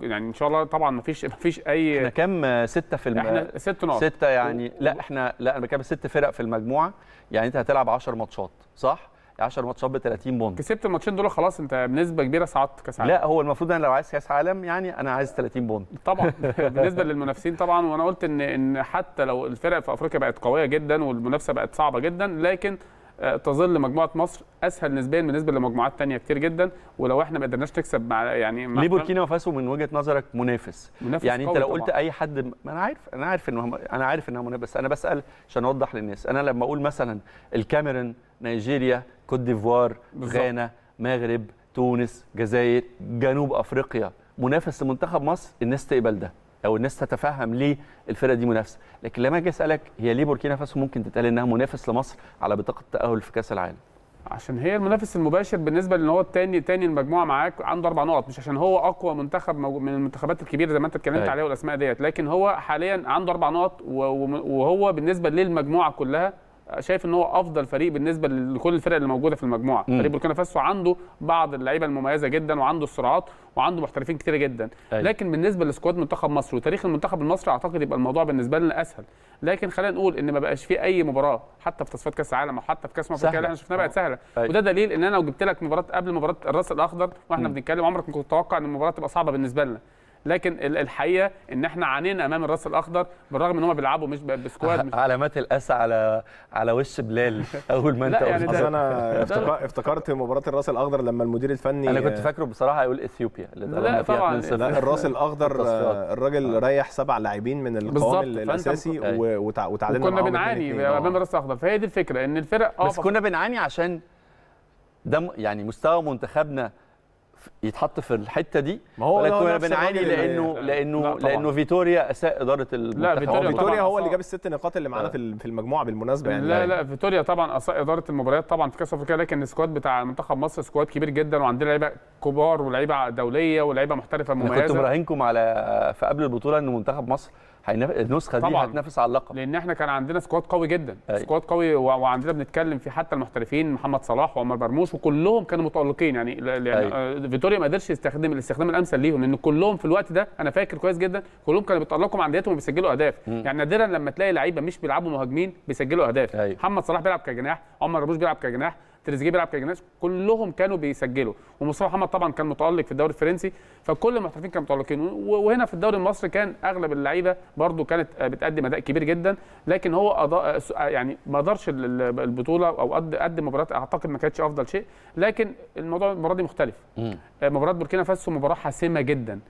يعني ان شاء الله طبعا ما فيش ما فيش اي احنا كام سته في الم... احنا ست نقط سته يعني لا احنا لا انا بتكلم ست فرق في المجموعه يعني انت هتلعب 10 ماتشات صح 10 ماتشات ب 30 بونت كسبت الماتشين دول خلاص انت بنسبه كبيره صعدت كاس عالم لا هو المفروض انا لو عايز كاس عالم يعني انا عايز 30 بونت طبعا <laughs> بالنسبه للمنافسين طبعا وانا قلت ان ان حتى لو الفرق في افريقيا بقت قويه جدا والمنافسه بقت صعبه جدا لكن آه، تظل مجموعه مصر اسهل نسبيا بالنسبه لمجموعات ثانيه كتير جدا ولو احنا ما قدرناش نكسب مع يعني مع ليه بوركينا فاسو من وجهه نظرك منافس, منافس يعني انت لو قلت طبعا. اي حد ما انا عارف انا عارف ان انا عارف انه منافس بس انا بسال عشان اوضح للناس انا لما اقول مثلا الكاميرون نيجيريا كوت ديفوار غانا مغرب تونس جزائر جنوب افريقيا منافس لمنتخب مصر الناس تقبل ده او الناس تتفهم ليه الفرقه دي منافسه لكن لما اجي اسالك هي ليه بوركينا فاسو ممكن تتقال انها منافس لمصر على بطاقه التاهل في كاس العالم عشان هي المنافس المباشر بالنسبه لان هو الثاني ثاني المجموعه معاك عنده اربع نقط مش عشان هو اقوى منتخب من المنتخبات الكبيره زي ما انت اتكلمت أيوة. عليها والاسماء ديت لكن هو حاليا عنده اربع نقط وهو بالنسبه للمجموعه كلها شايف ان هو افضل فريق بالنسبه لكل الفرق اللي موجوده في المجموعه مم. فريق بوركينا فاسو عنده بعض اللعيبه المميزه جدا وعنده السرعات وعنده محترفين كتير جدا أي. أيوة. لكن بالنسبه لسكواد منتخب مصر وتاريخ المنتخب المصري اعتقد يبقى الموضوع بالنسبه لنا اسهل لكن خلينا نقول ان ما بقاش في اي مباراه حتى في تصفيات كاس العالم او حتى في كاس افريقيا اللي احنا شفناها بقت أه. سهله أي. أيوة. وده دليل ان انا لو جبت لك مباراه قبل مباراه الراس الاخضر واحنا مم. بنتكلم عمرك ما كنت تتوقع ان المباراه تبقى صعبه بالنسبه لنا لكن الحقيقه ان احنا عانينا امام الراس الاخضر بالرغم ان هم بيلعبوا مش بسكواد مش علامات الاسى على على وش بلال <laughs> اول ما انت يعني انا افتكرت مباراه الراس الاخضر لما المدير الفني انا كنت فاكره بصراحه هيقول اثيوبيا اللي لا طبعا لا الراس الاخضر الراجل آه. ريح سبع لاعبين من القوام الاساسي أيوه. وتعادلنا كنا بنعاني امام آه. الراس الاخضر فهي دي الفكره ان الفرق اه بس كنا بنعاني عشان ده يعني مستوى منتخبنا يتحط في الحته دي ما هو ولا كنا بنعاني لانه لانه لا لانه فيتوريا اساء اداره المنتخب لا فيتوريا, فيتوريا هو اللي جاب الست نقاط اللي معانا في في المجموعه بالمناسبه يعني لا لا فيتوريا طبعا اساء اداره المباريات طبعا في كاس افريقيا لكن السكواد بتاع منتخب مصر سكواد كبير جدا وعندنا لعيبه كبار ولعيبه دوليه ولعيبه محترفه مميزه انا كنت مراهنكم على في قبل البطوله ان منتخب مصر هينف... النسخه طبعًا. دي هتنافس على اللقب لان احنا كان عندنا سكواد قوي جدا أي. سكواد قوي و... وعندنا بنتكلم في حتى المحترفين محمد صلاح وعمر مرموش وكلهم كانوا متالقين يعني يعني فيتوريا ما قدرش يستخدم الاستخدام الامثل ليهم لان كلهم في الوقت ده انا فاكر كويس جدا كلهم كانوا بيتالقوا مع انديتهم وبيسجلوا اهداف م. يعني نادرا لما تلاقي لعيبه مش بيلعبوا مهاجمين بيسجلوا اهداف محمد صلاح بيلعب كجناح عمر مرموش بيلعب كجناح تريزيجيه بيلعب كجناس كلهم كانوا بيسجلوا ومصطفى محمد طبعا كان متالق في الدوري الفرنسي فكل المحترفين كانوا متالقين وهنا في الدوري المصري كان اغلب اللعيبه برده كانت آه، بتقدم اداء كبير جدا لكن هو أضاء آه، آه، يعني ما قدرش البطوله او قدم مباراه اعتقد ما كانتش افضل شيء لكن الموضوع المباراه دي مختلف مباراه بوركينا فاسو مباراه حاسمه جدا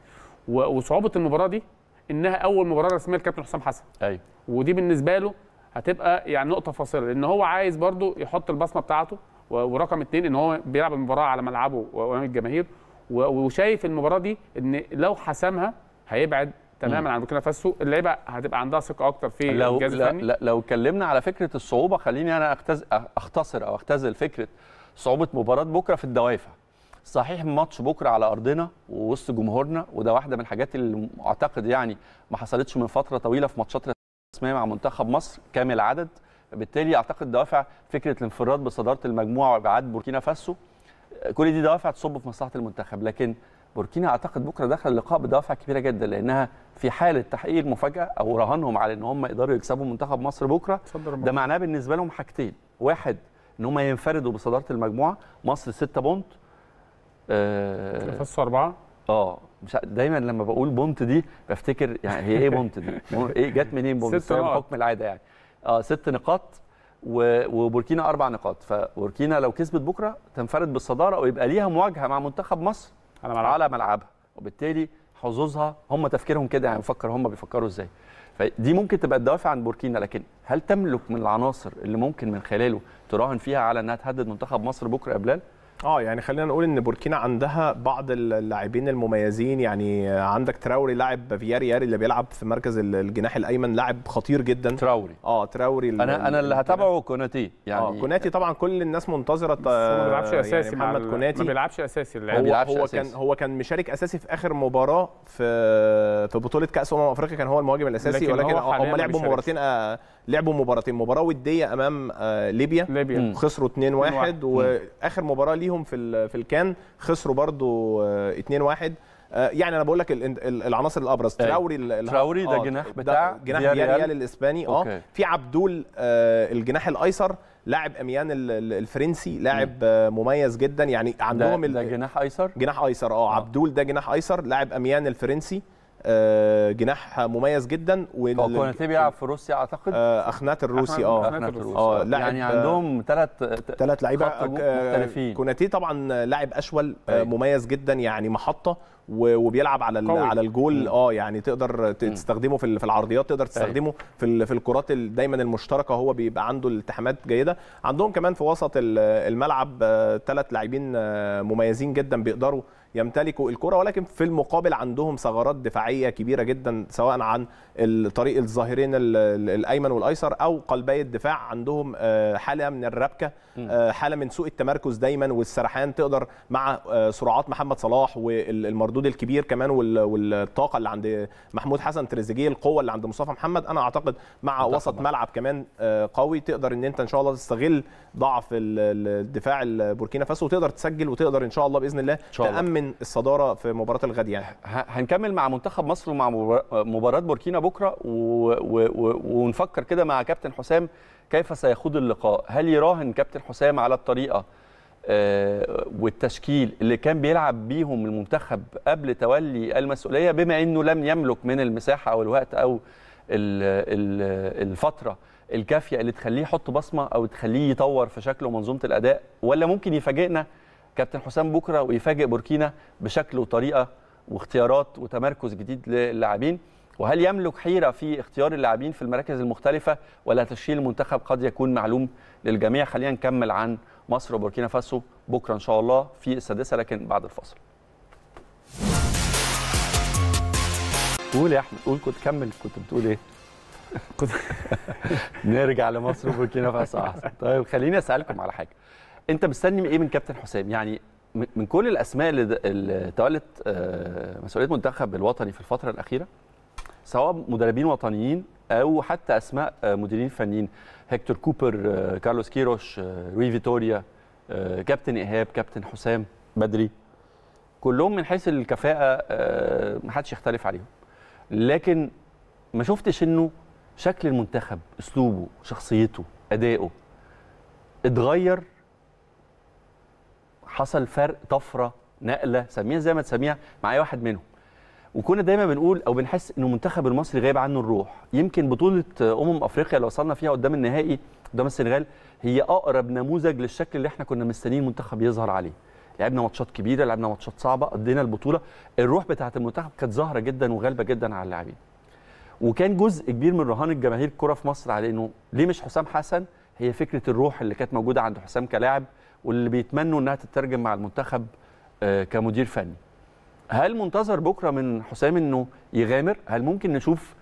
وصعوبه المباراه دي انها اول مباراه رسميه للكابتن حسام حسن ايوه ودي بالنسبه له هتبقى يعني نقطه فاصله لان هو عايز برضو يحط البصمه بتاعته ورقم اثنين ان هو بيلعب المباراه على ملعبه وامام الجماهير وشايف المباراه دي ان لو حسمها هيبعد تماما عن بوركينا فاسو اللعيبه هتبقى عندها ثقه اكتر في لو الجهاز الفني لو, لو اتكلمنا على فكره الصعوبه خليني انا أختز... اختصر او اختزل فكره صعوبه مباراه بكره في الدوافع صحيح ماتش بكره على ارضنا ووسط جمهورنا وده واحده من الحاجات اللي اعتقد يعني ما حصلتش من فتره طويله في ماتشات رسميه مع منتخب مصر كامل عدد بالتالي اعتقد دوافع فكره الانفراد بصداره المجموعه وابعاد بوركينا فاسو كل دي دوافع تصب في مصلحه المنتخب لكن بوركينا اعتقد بكره داخله اللقاء بدوافع كبيره جدا لانها في حاله تحقيق المفاجاه او رهانهم على ان هم يقدروا يكسبوا منتخب مصر بكره ده معناه بالنسبه لهم حاجتين واحد ان هم ينفردوا بصداره المجموعه مصر 6 بونت آه، فاسو اربعه اه مش دايما لما بقول بونت دي بفتكر يعني هي ايه بونت دي؟ <laughs> ايه جت منين بونت؟ بحكم العاده يعني اه ست نقاط وبوركينا اربع نقاط فبوركينا لو كسبت بكره تنفرد بالصداره ويبقى ليها مواجهه مع منتخب مصر على ملعبها, على ملعبها. وبالتالي حظوظها هم تفكيرهم كده يعني بفكر هم بيفكروا ازاي فدي ممكن تبقى الدوافع عند بوركينا لكن هل تملك من العناصر اللي ممكن من خلاله تراهن فيها على انها تهدد منتخب مصر بكره يا بلال؟ اه يعني خلينا نقول ان بوركينا عندها بعض اللاعبين المميزين يعني عندك تراوري لاعب فياريال اللي بيلعب في مركز الجناح الايمن لاعب خطير جدا تراوري اه تراوري انا انا اللي هتابعه كوناتي يعني اه كوناتي طبعا كل الناس منتظره بس ما بيلعبش آه، يعني اساسي يعني محمد كوناتي ما بيلعبش اساسي هو, بيلعبش هو أساسي. كان هو كان مشارك اساسي في اخر مباراه في في بطوله كاس امم افريقيا كان هو المهاجم الاساسي لكن ولكن هم لعبوا مباراتين آه لعبوا مباراتين مباراه وديه امام آه ليبيا, ليبيا. خسروا 2-1 واخر مباراه ليهم في في الكان خسروا برضو 2-1 آه، آه، يعني انا بقول لك العناصر الابرز أيوة. تراوري تراوري ده آه، جناح بتاع جناح ريال الاسباني اه في عبدول الجناح الايسر لاعب اميان الفرنسي لاعب مميز جدا يعني عندهم ده, ده جناح ايسر جناح ايسر اه عبدول ده جناح ايسر لاعب اميان الفرنسي آه، جناح مميز جدا هو بيلعب في روسيا اعتقد آه، آه. اخنات الروسي اه اخنات الروسي اه يعني عندهم ثلاث ثلاث لعيبه مختلفين كوناتي طبعا لاعب اشول طيب. مميز جدا يعني محطه وبيلعب على قوي. على الجول اه يعني تقدر تستخدمه في في العرضيات تقدر طيب. تستخدمه في في الكرات دايما المشتركه هو بيبقى عنده التحامات جيده عندهم كمان في وسط الملعب ثلاث لاعبين مميزين جدا بيقدروا يمتلكوا الكره ولكن في المقابل عندهم ثغرات دفاعيه كبيره جدا سواء عن طريق الظاهرين الايمن والايسر او قلبي الدفاع عندهم آه، حاله من الربكه آه، حاله من سوء التمركز دايما والسرحان تقدر مع آه، سرعات محمد صلاح والمردود الكبير كمان والطاقه اللي عند محمود حسن تريزيجيه القوه اللي عند مصطفى محمد انا اعتقد مع وسط طبعا. ملعب كمان آه، قوي تقدر ان انت ان شاء الله تستغل ضعف الدفاع البوركينا فاسو وتقدر تسجل وتقدر ان شاء الله باذن الله الله. تامن الصداره في مباراه الغد يعني هنكمل مع منتخب مصر ومع مباراه بوركينا بكره و... و... و... ونفكر كده مع كابتن حسام كيف سيخوض اللقاء هل يراهن كابتن حسام على الطريقه آه، والتشكيل اللي كان بيلعب بيهم المنتخب قبل تولي المسؤوليه بما انه لم يملك من المساحه او الوقت او الفتره الكافيه اللي تخليه يحط بصمه او تخليه يطور في شكله ومنظومه الاداء ولا ممكن يفاجئنا كابتن حسام بكره ويفاجئ بوركينا بشكل وطريقه واختيارات وتمركز جديد للاعبين وهل يملك حيرة في اختيار اللاعبين في المراكز المختلفة ولا تشكيل المنتخب قد يكون معلوم للجميع خلينا نكمل عن مصر وبوركينا فاسو بكرة إن شاء الله في السادسة لكن بعد الفصل قول يا احمد قول كنت كمل كنت بتقول ايه كنت <laughs> نرجع لمصر وبوركينا فاسو احسن طيب خليني اسالكم على حاجه انت مستني ايه من كابتن حسام يعني من كل الاسماء اللي تولت آه، مسؤوليه منتخب الوطني في الفتره الاخيره سواء مدربين وطنيين او حتى اسماء آه، مديرين فنيين هيكتور كوبر آه، كارلوس كيروش روي آه، فيتوريا كابتن ايهاب كابتن حسام بدري كلهم من حيث الكفاءه ما حدش يختلف عليهم لكن ما شفتش انه شكل المنتخب اسلوبه شخصيته ادائه اتغير حصل فرق طفره نقله سميها زي ما تسميها اي واحد منهم وكنا دايما بنقول او بنحس ان المنتخب المصري غايب عنه الروح يمكن بطوله امم افريقيا اللي وصلنا فيها قدام النهائي قدام السنغال هي اقرب نموذج للشكل اللي احنا كنا مستنيين المنتخب يظهر عليه لعبنا ماتشات كبيره لعبنا ماتشات صعبه قضينا البطوله الروح بتاعه المنتخب كانت ظاهره جدا وغالبه جدا على اللاعبين وكان جزء كبير من رهان الجماهير الكره في مصر على انه ليه مش حسام حسن هي فكره الروح اللي كانت موجوده عند حسام كلاعب واللي بيتمنوا انها تترجم مع المنتخب آه، كمدير فني هل منتظر بكره من حسام انه يغامر هل ممكن نشوف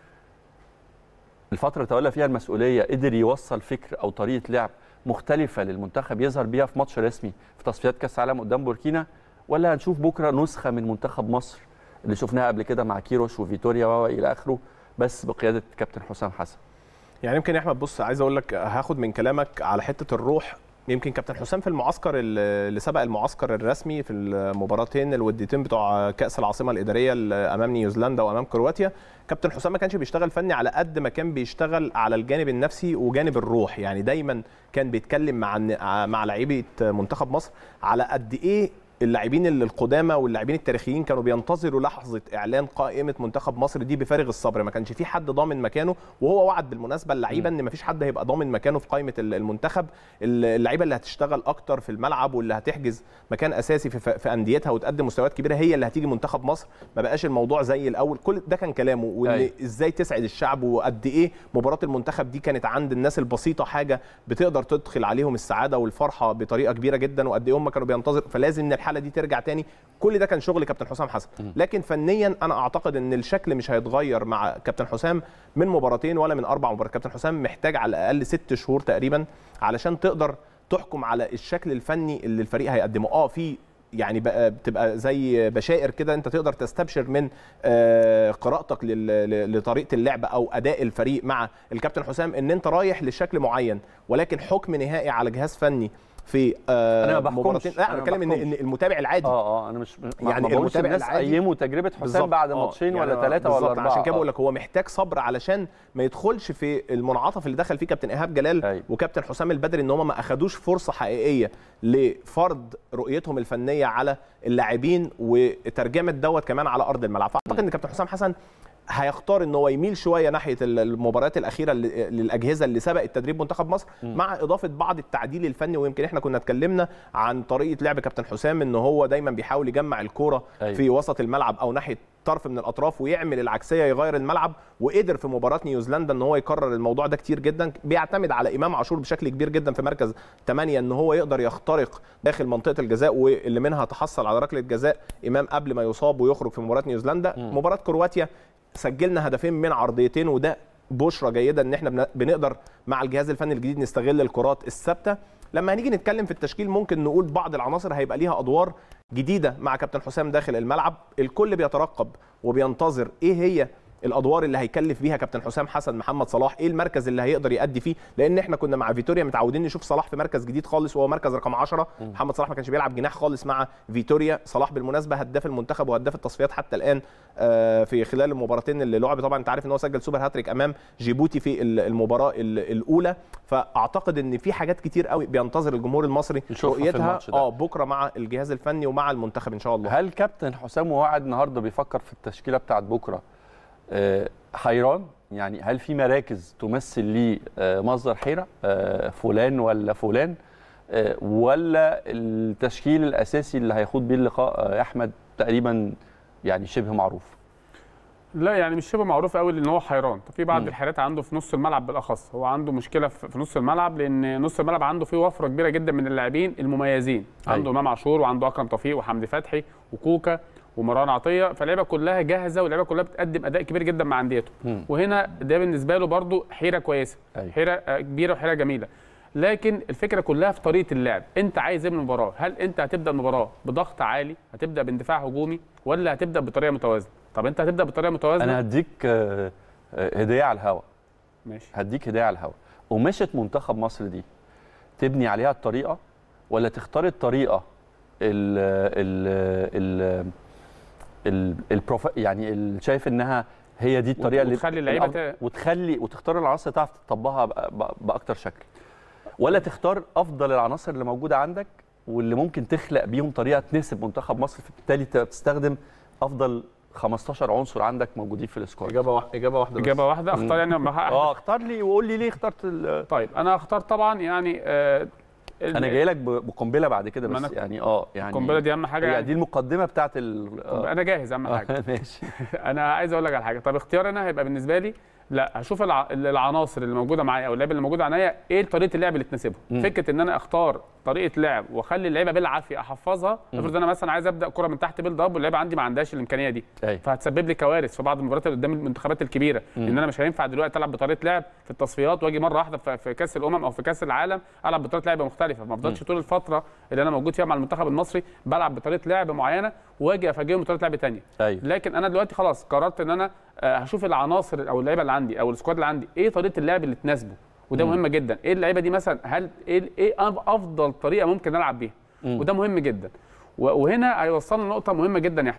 الفتره اللي تولى فيها المسؤوليه قدر يوصل فكر او طريقه لعب مختلفه للمنتخب يظهر بيها في ماتش رسمي في تصفيات كاس العالم قدام بوركينا ولا هنشوف بكره نسخه من منتخب مصر اللي شفناها قبل كده مع كيروش وفيتوريا والى اخره بس بقياده كابتن حسام حسن يعني يمكن يا احمد بص عايز اقول لك هاخد من كلامك على حته الروح يمكن كابتن حسام في المعسكر اللي سبق المعسكر الرسمي في المباراتين الوديتين بتوع كاس العاصمه الاداريه امام نيوزيلندا وامام كرواتيا كابتن حسام ما كانش بيشتغل فني على قد ما كان بيشتغل على الجانب النفسي وجانب الروح يعني دايما كان بيتكلم مع مع لعيبه منتخب مصر على قد ايه اللاعبين القدامى واللاعبين التاريخيين كانوا بينتظروا لحظه اعلان قائمه منتخب مصر دي بفارغ الصبر ما كانش في حد ضامن مكانه وهو وعد بالمناسبه اللعيبه ان ما فيش حد هيبقى ضامن مكانه في قائمه المنتخب اللعيبه اللي هتشتغل اكتر في الملعب واللي هتحجز مكان اساسي في, في انديتها وتقدم مستويات كبيره هي اللي هتيجي منتخب مصر ما بقاش الموضوع زي الاول كل ده كان كلامه وان أيوة. ازاي تسعد الشعب وقد ايه مباراه المنتخب دي كانت عند الناس البسيطه حاجه بتقدر تدخل عليهم السعاده والفرحه بطريقه كبيره جدا وقد ايه هم كانوا بينتظروا فلازم نلحق الحاله دي ترجع تاني كل ده كان شغل كابتن حسام حسن لكن فنيا انا اعتقد ان الشكل مش هيتغير مع كابتن حسام من مباراتين ولا من اربع مباريات كابتن حسام محتاج على الاقل ست شهور تقريبا علشان تقدر تحكم على الشكل الفني اللي الفريق هيقدمه اه في يعني بقى بتبقى زي بشائر كده انت تقدر تستبشر من آه، قراءتك لطريقه اللعب او اداء الفريق مع الكابتن حسام ان انت رايح لشكل معين ولكن حكم نهائي على جهاز فني في آه، انا ما بحكمش لا انا بتكلم ان ان المتابع العادي اه اه انا مش يعني المتابع العادي قيموا تجربه حسام بعد آه، ماتشين يعني ولا ثلاثه آه، ولا اربعه عشان كده بقول لك هو محتاج صبر علشان ما يدخلش في المنعطف اللي دخل فيه كابتن ايهاب جلال أي. أيوه. وكابتن حسام البدري ان هم ما اخدوش فرصه حقيقيه لفرض رؤيتهم الفنيه على اللاعبين وترجمه دوت كمان على ارض الملعب فاعتقد ان كابتن حسام حسن هيختار ان هو يميل شويه ناحيه المباريات الاخيره للاجهزه اللي سبقت تدريب منتخب مصر م. مع اضافه بعض التعديل الفني ويمكن احنا كنا اتكلمنا عن طريقه لعب كابتن حسام ان هو دايما بيحاول يجمع الكوره أيوه. في وسط الملعب او ناحيه طرف من الاطراف ويعمل العكسيه يغير الملعب وقدر في مباراه نيوزيلندا ان هو يكرر الموضوع ده كتير جدا بيعتمد على امام عاشور بشكل كبير جدا في مركز 8 ان هو يقدر يخترق داخل منطقه الجزاء واللي منها تحصل على ركله جزاء امام قبل ما يصاب ويخرج في مباراه نيوزيلندا مباراه كرواتيا سجلنا هدفين من عرضيتين وده بشرة جيدة ان احنا بنقدر مع الجهاز الفني الجديد نستغل الكرات الثابتة لما هنيجي نتكلم في التشكيل ممكن نقول بعض العناصر هيبقى ليها ادوار جديده مع كابتن حسام داخل الملعب الكل بيترقب وبينتظر ايه هي الادوار اللي هيكلف بيها كابتن حسام حسن محمد صلاح ايه المركز اللي هيقدر يأدي فيه لان احنا كنا مع فيتوريا متعودين نشوف صلاح في مركز جديد خالص وهو مركز رقم 10 محمد صلاح ما كانش بيلعب جناح خالص مع فيتوريا صلاح بالمناسبه هداف المنتخب وهداف التصفيات حتى الان آه، في خلال المباراتين اللي لعب طبعا انت عارف ان هو سجل سوبر هاتريك امام جيبوتي في المباراه الاولى فاعتقد ان في حاجات كتير قوي بينتظر الجمهور المصري رؤيتها اه بكره مع الجهاز الفني ومع المنتخب ان شاء الله هل كابتن حسام وعد النهارده بيفكر في التشكيله بتاعت بكره آه، حيران يعني هل في مراكز تمثل لي آه، مصدر حيره آه، فلان ولا فلان ولا التشكيل الاساسي اللي هيخوض بيه اللقاء احمد تقريبا يعني شبه معروف لا يعني مش شبه معروف قوي لان هو حيران في بعض م. الحيرات عنده في نص الملعب بالاخص هو عنده مشكله في نص الملعب لان نص الملعب عنده فيه وفره كبيره جدا من اللاعبين المميزين أيوة. عنده امام عاشور وعنده اكرم توفيق وحمدي فتحي وكوكا ومروان عطيه فاللعيبه كلها جاهزه واللعيبه كلها بتقدم اداء كبير جدا مع انديته وهنا ده بالنسبه له برده حيره كويسه أيوة. حيره آه، كبيره وحيره جميله لكن الفكره كلها في طريقه اللعب انت عايز ايه من المباراه هل انت هتبدا المباراه بضغط عالي هتبدا باندفاع هجومي ولا هتبدا بطريقه متوازنه طب انت هتبدا بطريقه متوازنه انا هديك آه، آه، هديه على الهوا ماشي هديك هديه على الهوا قماشه منتخب مصر دي تبني عليها الطريقه ولا تختار الطريقه ال ال ال البروف يعني شايف انها هي دي الطريقه اللي وتخلي اللعيبه وتخلي وتختار العناصر تعرف تطبقها باكتر شكل ولا تختار افضل العناصر اللي موجوده عندك واللي ممكن تخلق بيهم طريقه تناسب منتخب مصر فبالتالي بتستخدم افضل 15 عنصر عندك موجودين في السكواد اجابه واحده اجابه واحده اجابه واحده اختار يعني اه اختار لي وقول لي ليه اخترت طيب انا اختار طبعا يعني آه انا جاي لك بقنبله بعد كده بس يعني اه يعني القنبله دي اهم حاجه يعني دي المقدمه بتاعت انا جاهز اهم <laughs> آه، حاجه ماشي <laughs> انا عايز اقول لك على حاجه طب اختيار انا هيبقى بالنسبه لي لا هشوف العناصر اللي موجوده معايا او اللعيبه اللي موجوده عليا ايه طريقه اللعب اللي تناسبهم فكره ان انا اختار طريقه لعب واخلي اللعيبه بالعافيه احفظها افرض انا مثلا عايز ابدا كره من تحت بيلد اب واللعيبه عندي ما عندهاش الامكانيه دي أي. أيوة. فهتسبب لي كوارث في بعض المباريات اللي قدام المنتخبات الكبيره مم. ان انا مش هينفع دلوقتي العب بطريقه لعب في التصفيات واجي مره واحده في كاس الامم او في كاس العالم العب بطريقه لعب مختلفه ما افضلش طول الفتره اللي انا موجود فيها مع المنتخب المصري بلعب بطريقه لعب معينه واجي افاجئهم بطريقه لعب ثانيه أيوة. لكن انا دلوقتي خلاص قررت ان انا آه، هشوف العناصر او اللعيبه عندي او السكواد اللي عندي ايه طريقه اللعب اللي تناسبه وده مهم جدا ايه اللعيبه دي مثلا هل ايه ايه افضل طريقه ممكن العب بيها وده مهم جدا وهنا هيوصلنا لنقطه مهمه جدا يا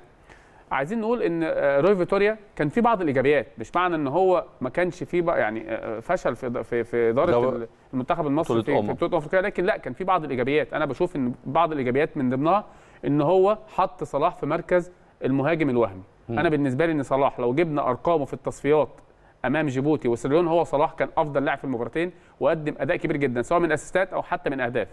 عايزين نقول ان آه، روي فيتوريا كان في بعض الايجابيات مش معنى ان هو ما كانش فيه بقى يعني آه، آه، فشل في في في اداره المنتخب المصري في بطوله افريقيا لكن لا كان في بعض الايجابيات انا بشوف ان بعض الايجابيات من ضمنها ان هو حط صلاح في مركز المهاجم الوهمي انا بالنسبه لي ان صلاح لو جبنا ارقامه في التصفيات امام جيبوتي وسيرليون هو صلاح كان افضل لاعب في المباراتين وقدم اداء كبير جدا سواء من اسيستات او حتى من اهداف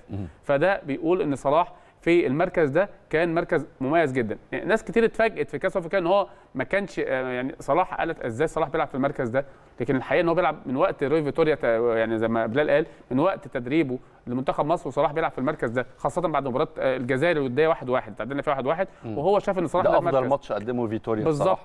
فده بيقول ان صلاح في المركز ده كان مركز مميز جدا ناس كتير اتفاجئت في كاس افريقيا ان هو ما كانش آه، يعني صلاح قالت ازاي صلاح بيلعب في المركز ده لكن الحقيقه ان هو بيلعب من وقت روي فيتوريا يعني زي ما بلال قال من وقت تدريبه لمنتخب مصر وصلاح بيلعب في المركز ده خاصه بعد مباراه آه، الجزائر الوديه 1 1 تعادلنا فيها 1 1 وهو شاف ان صلاح ده افضل ماتش قدمه فيتوريا بالظبط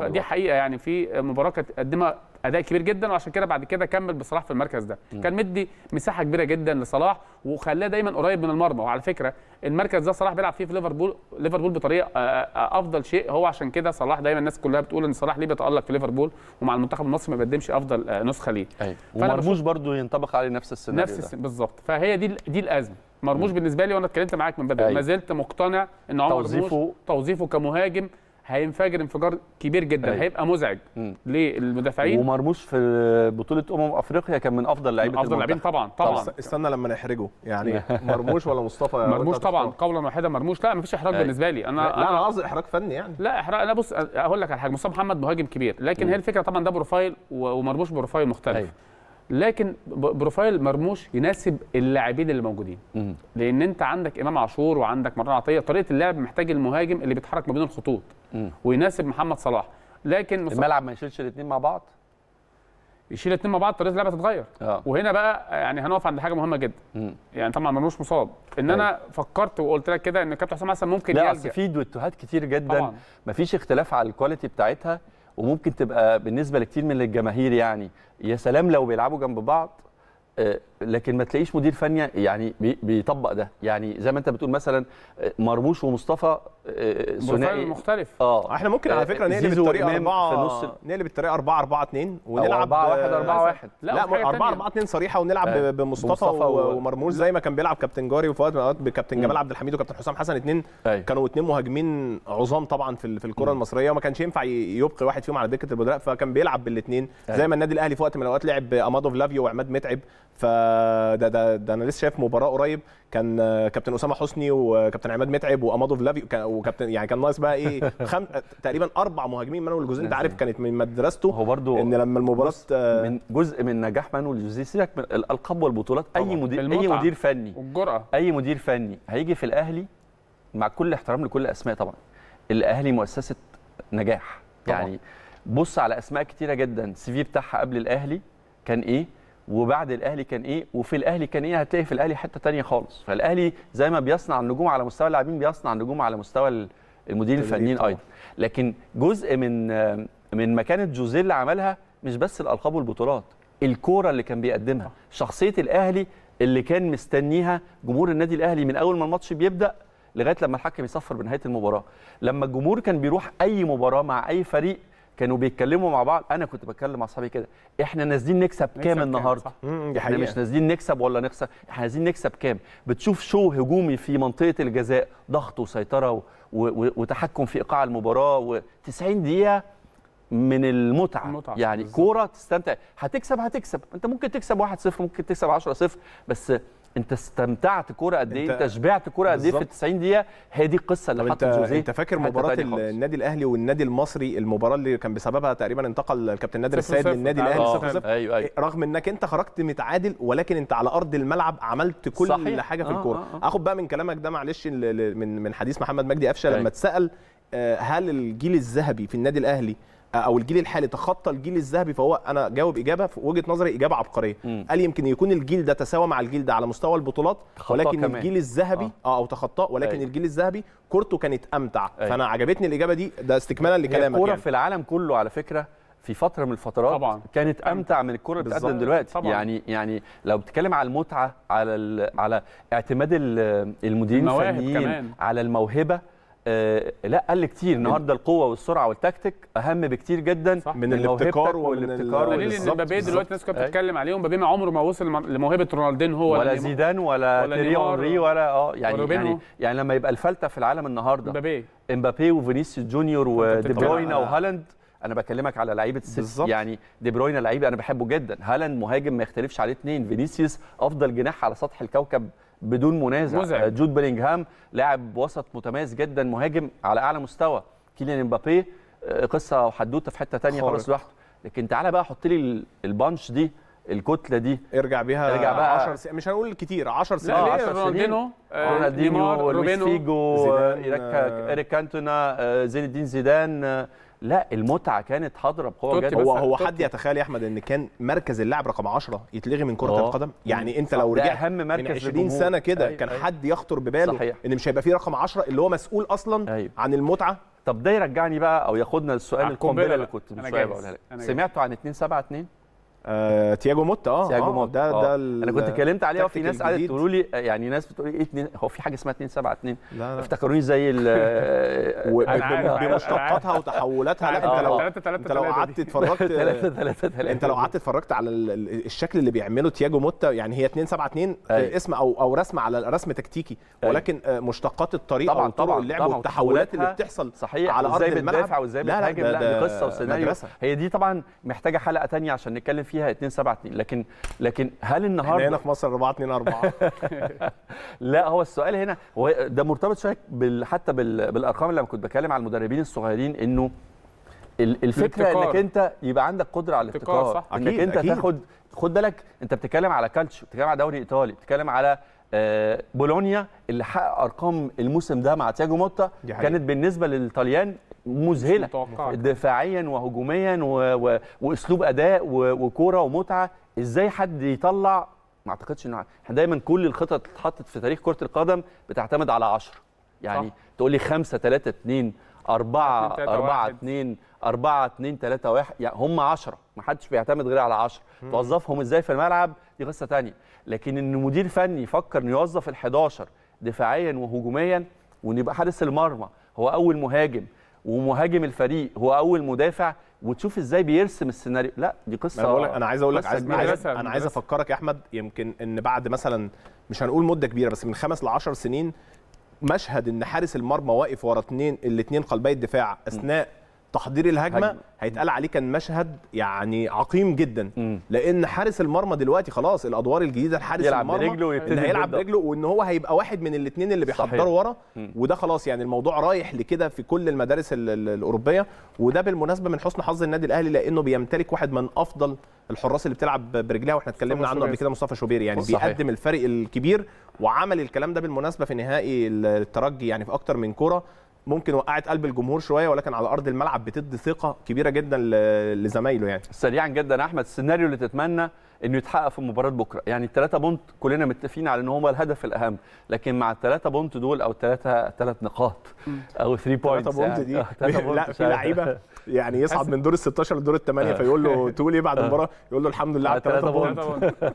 دي حقيقه يعني في مباراه كانت قدمها اداء كبير جدا وعشان كده بعد كده كمل بصلاح في المركز ده مم. كان مدي مساحه كبيره جدا لصلاح وخلاه دايما قريب من المرمى وعلى فكره المركز ده صلاح بيلعب فيه في ليفربول ليفربول بطريقه آه، آه، آه، افضل شيء هو عشان كده صلاح دايما الناس كلها بتقول ان صلاح ليه بيتالق في ليفربول ومع المنتخب المصري ما بيقدمش افضل نسخه ليه أيوة. ومرموش برضه ينطبق عليه نفس السيناريو نفس بالظبط فهي دي دي الازمه مرموش بالنسبه لي وانا اتكلمت معاك من بدري أيوة. ما زلت مقتنع ان عمر توظيفه توظيفه كمهاجم هينفجر انفجار كبير جدا أيه. هيبقى مزعج للمدافعين ومرموش في بطوله امم افريقيا كان من افضل لعيبه افضل لاعبين طبعا طبعا استنى لما نحرجه يعني <laughs> مرموش ولا مصطفى مرموش طبعا قولا واحدا مرموش لا مفيش احراج أيه. بالنسبه لي انا لا انا قصدي احراج فني يعني لا احراج انا بص اقول لك على حاجه مصطفى محمد مهاجم كبير لكن هي الفكره طبعا ده بروفايل ومرموش بروفايل مختلف أيوة. لكن بروفايل مرموش يناسب اللاعبين اللي موجودين لان انت عندك امام عاشور وعندك مروان عطيه طريقه اللعب محتاج المهاجم اللي بيتحرك ما بين الخطوط ويناسب محمد صلاح لكن الملعب ما يشيلش الاثنين مع بعض يشيل الاثنين مع بعض طريقه اللعبه تتغير آه. وهنا بقى يعني هنقف عند حاجه مهمه جدا مم. يعني طبعا مرموش مصاب ان انا أي. أيوه. فكرت وقلت لك كده ان كابتن حسام حسن ممكن لا يلجا في دويتوهات كتير جدا طبعاً. مفيش اختلاف على الكواليتي بتاعتها وممكن تبقى بالنسبه لكتير من الجماهير يعني يا سلام لو بيلعبوا جنب بعض آه، لكن ما تلاقيش مدير فني يعني بيطبق ده يعني زي ما انت بتقول مثلا آه، مرموش ومصطفى آه، آه، ثنائي مختلف اه احنا ممكن على فكره نقلب الطريقه 4 في نقلب الطريقه 4 4 2 ونلعب 4 1 4 1 لا 4 4 2 صريحه ونلعب آه. بمصطفى ومرموش زي ما كان بيلعب كابتن جاري وفي وقت من الاوقات كابتن جمال عبد الحميد وكابتن حسام حسن اثنين أيوه. كانوا اثنين مهاجمين عظام طبعا في في الكره المصريه وما كانش ينفع يبقي واحد فيهم على دكه البدلاء فكان بيلعب بالاثنين أيوه. زي ما النادي الاهلي في وقت من الاوقات لعب امادو فلافيو وعماد متعب فده ده, ده انا لسه شايف مباراه قريب كان كابتن اسامه حسني وكابتن عماد متعب وامادو فلافي وكابتن يعني كان ناقص بقى ايه <laughs> خم... تقريبا اربع مهاجمين مانويل جوزيه انت نعم. عارف كانت من مدرسته هو برضو ان لما المباراه من جزء من نجاح مانويل جوزيه سيبك من الالقاب والبطولات اي مدير المتعة. اي مدير فني والجرأة. اي مدير فني هيجي في الاهلي مع كل احترام لكل الاسماء طبعا الاهلي مؤسسه نجاح طبعا. يعني بص على اسماء كتيره جدا السي في بتاعها قبل الاهلي كان ايه وبعد الاهلي كان ايه وفي الاهلي كان ايه هتلاقي في الاهلي حته تانية خالص فالاهلي زي ما بيصنع النجوم على مستوى اللاعبين بيصنع النجوم على مستوى المدير الفنيين ايضا لكن جزء من من مكانه جوزيه اللي عملها مش بس الالقاب والبطولات الكوره اللي كان بيقدمها شخصيه الاهلي اللي كان مستنيها جمهور النادي الاهلي من اول ما الماتش بيبدا لغايه لما الحكم يصفر بنهايه المباراه لما الجمهور كان بيروح اي مباراه مع اي فريق كانوا بيتكلموا مع بعض انا كنت بتكلم مع اصحابي كده احنا نازلين نكسب, نكسب كام النهارده احنا مش نازلين نكسب ولا نخسر احنا نازلين نكسب كام بتشوف شو هجومي في منطقه الجزاء ضغط وسيطره و... و... وتحكم في ايقاع المباراه و90 دقيقه من المتعه المتعة يعني كوره تستمتع هتكسب هتكسب انت ممكن تكسب 1-0 ممكن تكسب 10-0 بس انت استمتعت كوره قد ايه انت, شبعت كوره قد ايه في 90 دقيقه هي دي القصه اللي حطت جوزيه انت فاكر مباراه النادي الاهلي والنادي المصري المباراه اللي كان بسببها تقريبا انتقل الكابتن نادر السيد من النادي آه، الاهلي صفر صفر أيوة أيوة. رغم انك انت خرجت متعادل ولكن انت على ارض الملعب عملت كل صحيح. حاجه في آه الكوره آه آه. اخد بقى من كلامك ده معلش من من حديث محمد مجدي قفشه لما أيوه. اتسال آه، هل الجيل الذهبي في النادي الاهلي او الجيل الحالي تخطى الجيل الذهبي فهو انا جاوب اجابه في وجهه نظري اجابه عبقريه مم. قال يمكن يكون الجيل ده تساوى مع الجيل ده على مستوى البطولات ولكن كمان. الجيل الذهبي آه. آه، او تخطاه ولكن أي. أيوه. الجيل الذهبي كورته كانت امتع أي. أيوه. فانا عجبتني الاجابه دي ده استكمالا لكلامك الكوره يعني. في العالم كله على فكره في فتره من الفترات طبعا. كانت أيوه. امتع من الكره اللي بتقدم دلوقتي طبعا. يعني يعني لو بتتكلم على المتعه على على اعتماد المديرين الفنيين على الموهبه آه لا قال كتير النهارده القوه والسرعه والتكتيك اهم بكتير جدا صح. من الابتكار والابتكار قليل ان مبابي دلوقتي الناس كانت أيوه. بتتكلم عليه مبابي ما عمره ما وصل لموهبه رونالدين هو ولا زيدان ولا, تيري اونري ولا اه يعني يعني يعني لما يبقى الفلته في العالم النهارده مبابي امبابي وفينيسيوس جونيور ودي بروين وهالاند انا بكلمك على لعيبه السيتي يعني دي بروين لعيب انا بحبه جدا هالاند مهاجم ما يختلفش عليه اثنين فينيسيوس افضل جناح على سطح الكوكب بدون منازع مزعج. آه، جود بيلينغهام لاعب وسط متميز جدا مهاجم على اعلى مستوى كيليان امبابي آه، قصه وحدوته في حته ثانيه خالص لوحده لكن تعالى بقى حط لي البانش دي الكتله دي ارجع بيها ارجع بقى 10 سنين مش هنقول كتير 10 سنين لا 10 رونالدينو آه، رونالدينو فيجو ايريك كانتونا زين الدين زيدان لا المتعه كانت حاضره بقوه جدا هو هو حد يتخيل يا احمد ان كان مركز اللاعب رقم 10 يتلغي من كره آه. القدم يعني انت لو رجعت اهم مركز من 20 سنه كده أيوة كان أيوة. حد يخطر بباله صحيح. ان مش هيبقى فيه رقم 10 اللي هو مسؤول اصلا أيوة عن المتعه طب ده يرجعني بقى او ياخدنا للسؤال القنبله اللي كنت مش سمعتوا عن 2 7 2 آه، تياجو موتا اه تياجو آه، موتا ده آه. ده انا كنت اتكلمت عليه وفي آه، ناس قعدت تقول لي يعني ناس بتقول ايه اتنين هو في حاجه اسمها 2 7 2 افتكروني زي ال <laughs> بمشتقاتها وتحولاتها لا انت لو انت لو قعدت اتفرجت انت لو <laughs> قعدت اتفرجت على الشكل اللي بيعمله تياجو موتا يعني هي 2 7 2 اسم او او رسم على رسم تكتيكي أيوه. ولكن مشتقات الطريقه طبعا طبعا اللعب والتحولات اللي بتحصل صحيح على ارض الملعب ازاي بتدافع وازاي بتهاجم لا دي قصه وسيناريو هي دي طبعا محتاجه حلقه ثانيه عشان نتكلم فيها فيها 2 7 2 لكن لكن هل يعني النهارده هنا في مصر 4 2 4 لا هو السؤال هنا ده مرتبط شويه بال... حتى بال... بالارقام اللي كنت بتكلم على المدربين الصغيرين انه الفكره الابتكار. انك انت يبقى عندك قدره على الابتكار صح. انك أكيد. انت أكيد. تاخد خد بالك انت بتتكلم على كالتشو بتتكلم على دوري ايطالي بتتكلم على آه، بولونيا اللي حقق ارقام الموسم ده مع تياجو موتا كانت بالنسبه للطليان مذهله دفاعيا وهجوميا و... و... واسلوب اداء و... وكوره ومتعه ازاي حد يطلع ما اعتقدش ان احنا دايما كل الخطط اللي اتحطت في تاريخ كره القدم بتعتمد على 10 يعني صح. تقول لي 5 3 2 4 4 2 4 2 3 1 يعني هم 10 ما حدش بيعتمد غير على 10 توظفهم ازاي في الملعب دي قصه ثانيه لكن ان مدير فني يفكر انه يوظف ال 11 دفاعيا وهجوميا وان يبقى حارس المرمى هو اول مهاجم ومهاجم الفريق هو اول مدافع وتشوف ازاي بيرسم السيناريو لا دي قصه انا بقولك انا عايز اقول لك عايز عايز انا عايز افكرك يا احمد يمكن ان بعد مثلا مش هنقول مده كبيره بس من خمس ل 10 سنين مشهد ان حارس المرمى واقف ورا اثنين الاثنين قلبي الدفاع اثناء تحضير الهجمه هيتقال عليه كان مشهد يعني عقيم جدا م. لان حارس المرمى دلوقتي خلاص الادوار الجديده الحارس يلعب المرمى برجله اللي هيلعب برجله وان هو هيبقى واحد من الاثنين اللي بيحضروا ورا وده خلاص يعني الموضوع رايح لكده في كل المدارس الاوروبيه وده بالمناسبه من حسن حظ النادي الاهلي لانه بيمتلك واحد من افضل الحراس اللي بتلعب برجلها واحنا اتكلمنا عنه قبل كده مصطفى شوبير يعني صحيح. بيقدم الفرق الكبير وعمل الكلام ده بالمناسبه في نهائي الترجي يعني في اكتر من كوره ممكن وقعت قلب الجمهور شويه ولكن على ارض الملعب بتدي ثقه كبيره جدا لزمايله يعني سريعا جدا احمد السيناريو اللي تتمنى انه يتحقق في مباراه بكره يعني الثلاثه بونت كلنا متفقين على ان هم الهدف الاهم لكن مع الثلاثه بونت دول او الثلاثه ثلاث نقاط او 3 بوينتس الثلاثه بونت يعني. دي آه، <laughs> لا في لعيبه يعني يصعد من دور ال 16 لدور الثمانيه آه. فيقول له <laughs> تقول ايه بعد آه. المباراه يقول له الحمد لله على الثلاثه بونت <laughs>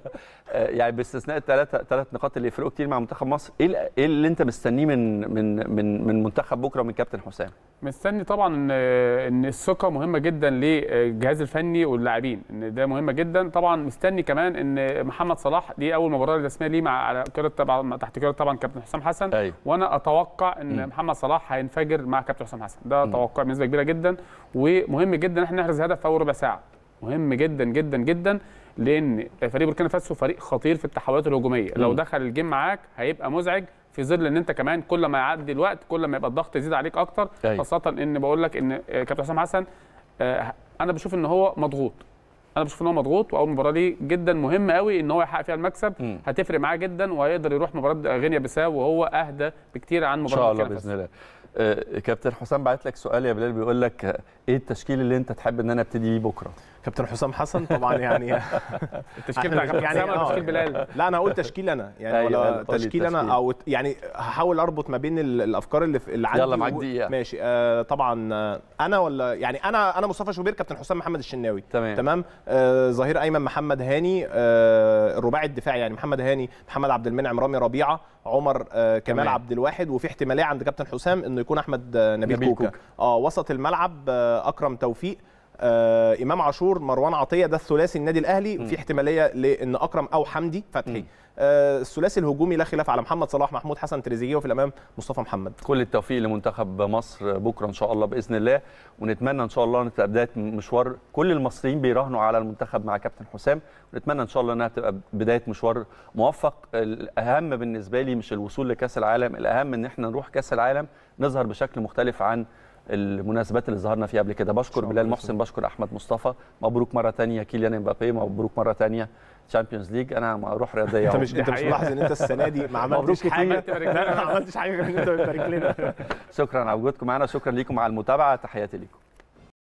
يعني باستثناء الثلاثه ثلاث نقاط اللي يفرقوا كتير مع منتخب مصر إيه, ايه اللي انت مستنيه من من من من منتخب بكره ومن كابتن حسام مستني طبعا ان ان الثقه مهمه جدا للجهاز الفني واللاعبين ان ده مهمه جدا طبعا مستني عاجبني كمان ان محمد صلاح دي اول مباراه رسميه ليه مع على كره طبعا تحت كره طبعا كابتن حسام حسن أيوه. وانا اتوقع ان م. محمد صلاح هينفجر مع كابتن حسام حسن ده توقع بنسبه كبيره جدا ومهم جدا ان احنا نحرز هدف في اول ربع ساعه مهم جدا جدا جدا لان فريق بوركينا فاسو فريق خطير في التحولات الهجوميه لو دخل الجيم معاك هيبقى مزعج في ظل ان انت كمان كل ما يعدي الوقت كل ما يبقى الضغط يزيد عليك اكتر أيوه. خاصه ان بقول لك ان كابتن حسام حسن آه، انا بشوف ان هو مضغوط انا بشوف ان هو مضغوط واول مباراه ليه جدا مهم قوي ان هو يحقق فيها المكسب م. هتفرق معاه جدا وهيقدر يروح مباراه غينيا بيساو وهو اهدى بكتير عن مباراه ان شاء الله باذن الله آه، كابتن حسام بعت لك سؤال يا بلال بيقول لك آه، ايه التشكيل اللي انت تحب ان انا ابتدي بيه بكره كابتن حسام حسن طبعا يعني <laughs> التشكيل بتاع <laughs> كابتن يعني آه. تشكيل بلال لا انا اقول تشكيل انا يعني أيوة، ولا طيب، تشكيل انا او يعني هحاول اربط ما بين الافكار اللي اللي عندي يلا معاك دقيقه ماشي آه، طبعا آه، انا ولا يعني انا انا مصطفى شوبير كابتن حسام محمد الشناوي تمام تمام ظهير ايمن محمد هاني الرباعي الدفاعي يعني محمد هاني محمد عبد المنعم رامي ربيعه عمر كمال تمام. عبد الواحد وفي احتماليه عند كابتن حسام انه يكون احمد نبيل, نبيل كوكا اه وسط الملعب اكرم توفيق آه امام عاشور مروان عطيه ده الثلاثي النادي الاهلي في احتماليه لان اكرم او حمدي فتحي آه الثلاثي الهجومي لا خلاف على محمد صلاح محمود حسن تريزيجيه وفي الامام مصطفى محمد كل التوفيق لمنتخب مصر بكره ان شاء الله باذن الله ونتمنى ان شاء الله ان تبقى بدايه مشوار كل المصريين بيراهنوا على المنتخب مع كابتن حسام ونتمنى ان شاء الله انها تبقى بدايه مشوار موفق الاهم بالنسبه لي مش الوصول لكاس العالم الاهم ان احنا نروح كاس العالم نظهر بشكل مختلف عن المناسبات اللي ظهرنا فيها قبل كده بشكر بلال محسن بشكر احمد مصطفى مبروك مره ثانيه كيليان امبابي مبروك مره ثانيه تشامبيونز ليج انا اروح رياضيه انت مش انت مش ملاحظ ان انت السنه دي ما عملتش حاجه <laughs> ما عملتش حاجه غير ان انت بتبارك لنا <laughs> شكرا على وجودكم معانا شكرا ليكم على المتابعه تحياتي ليكم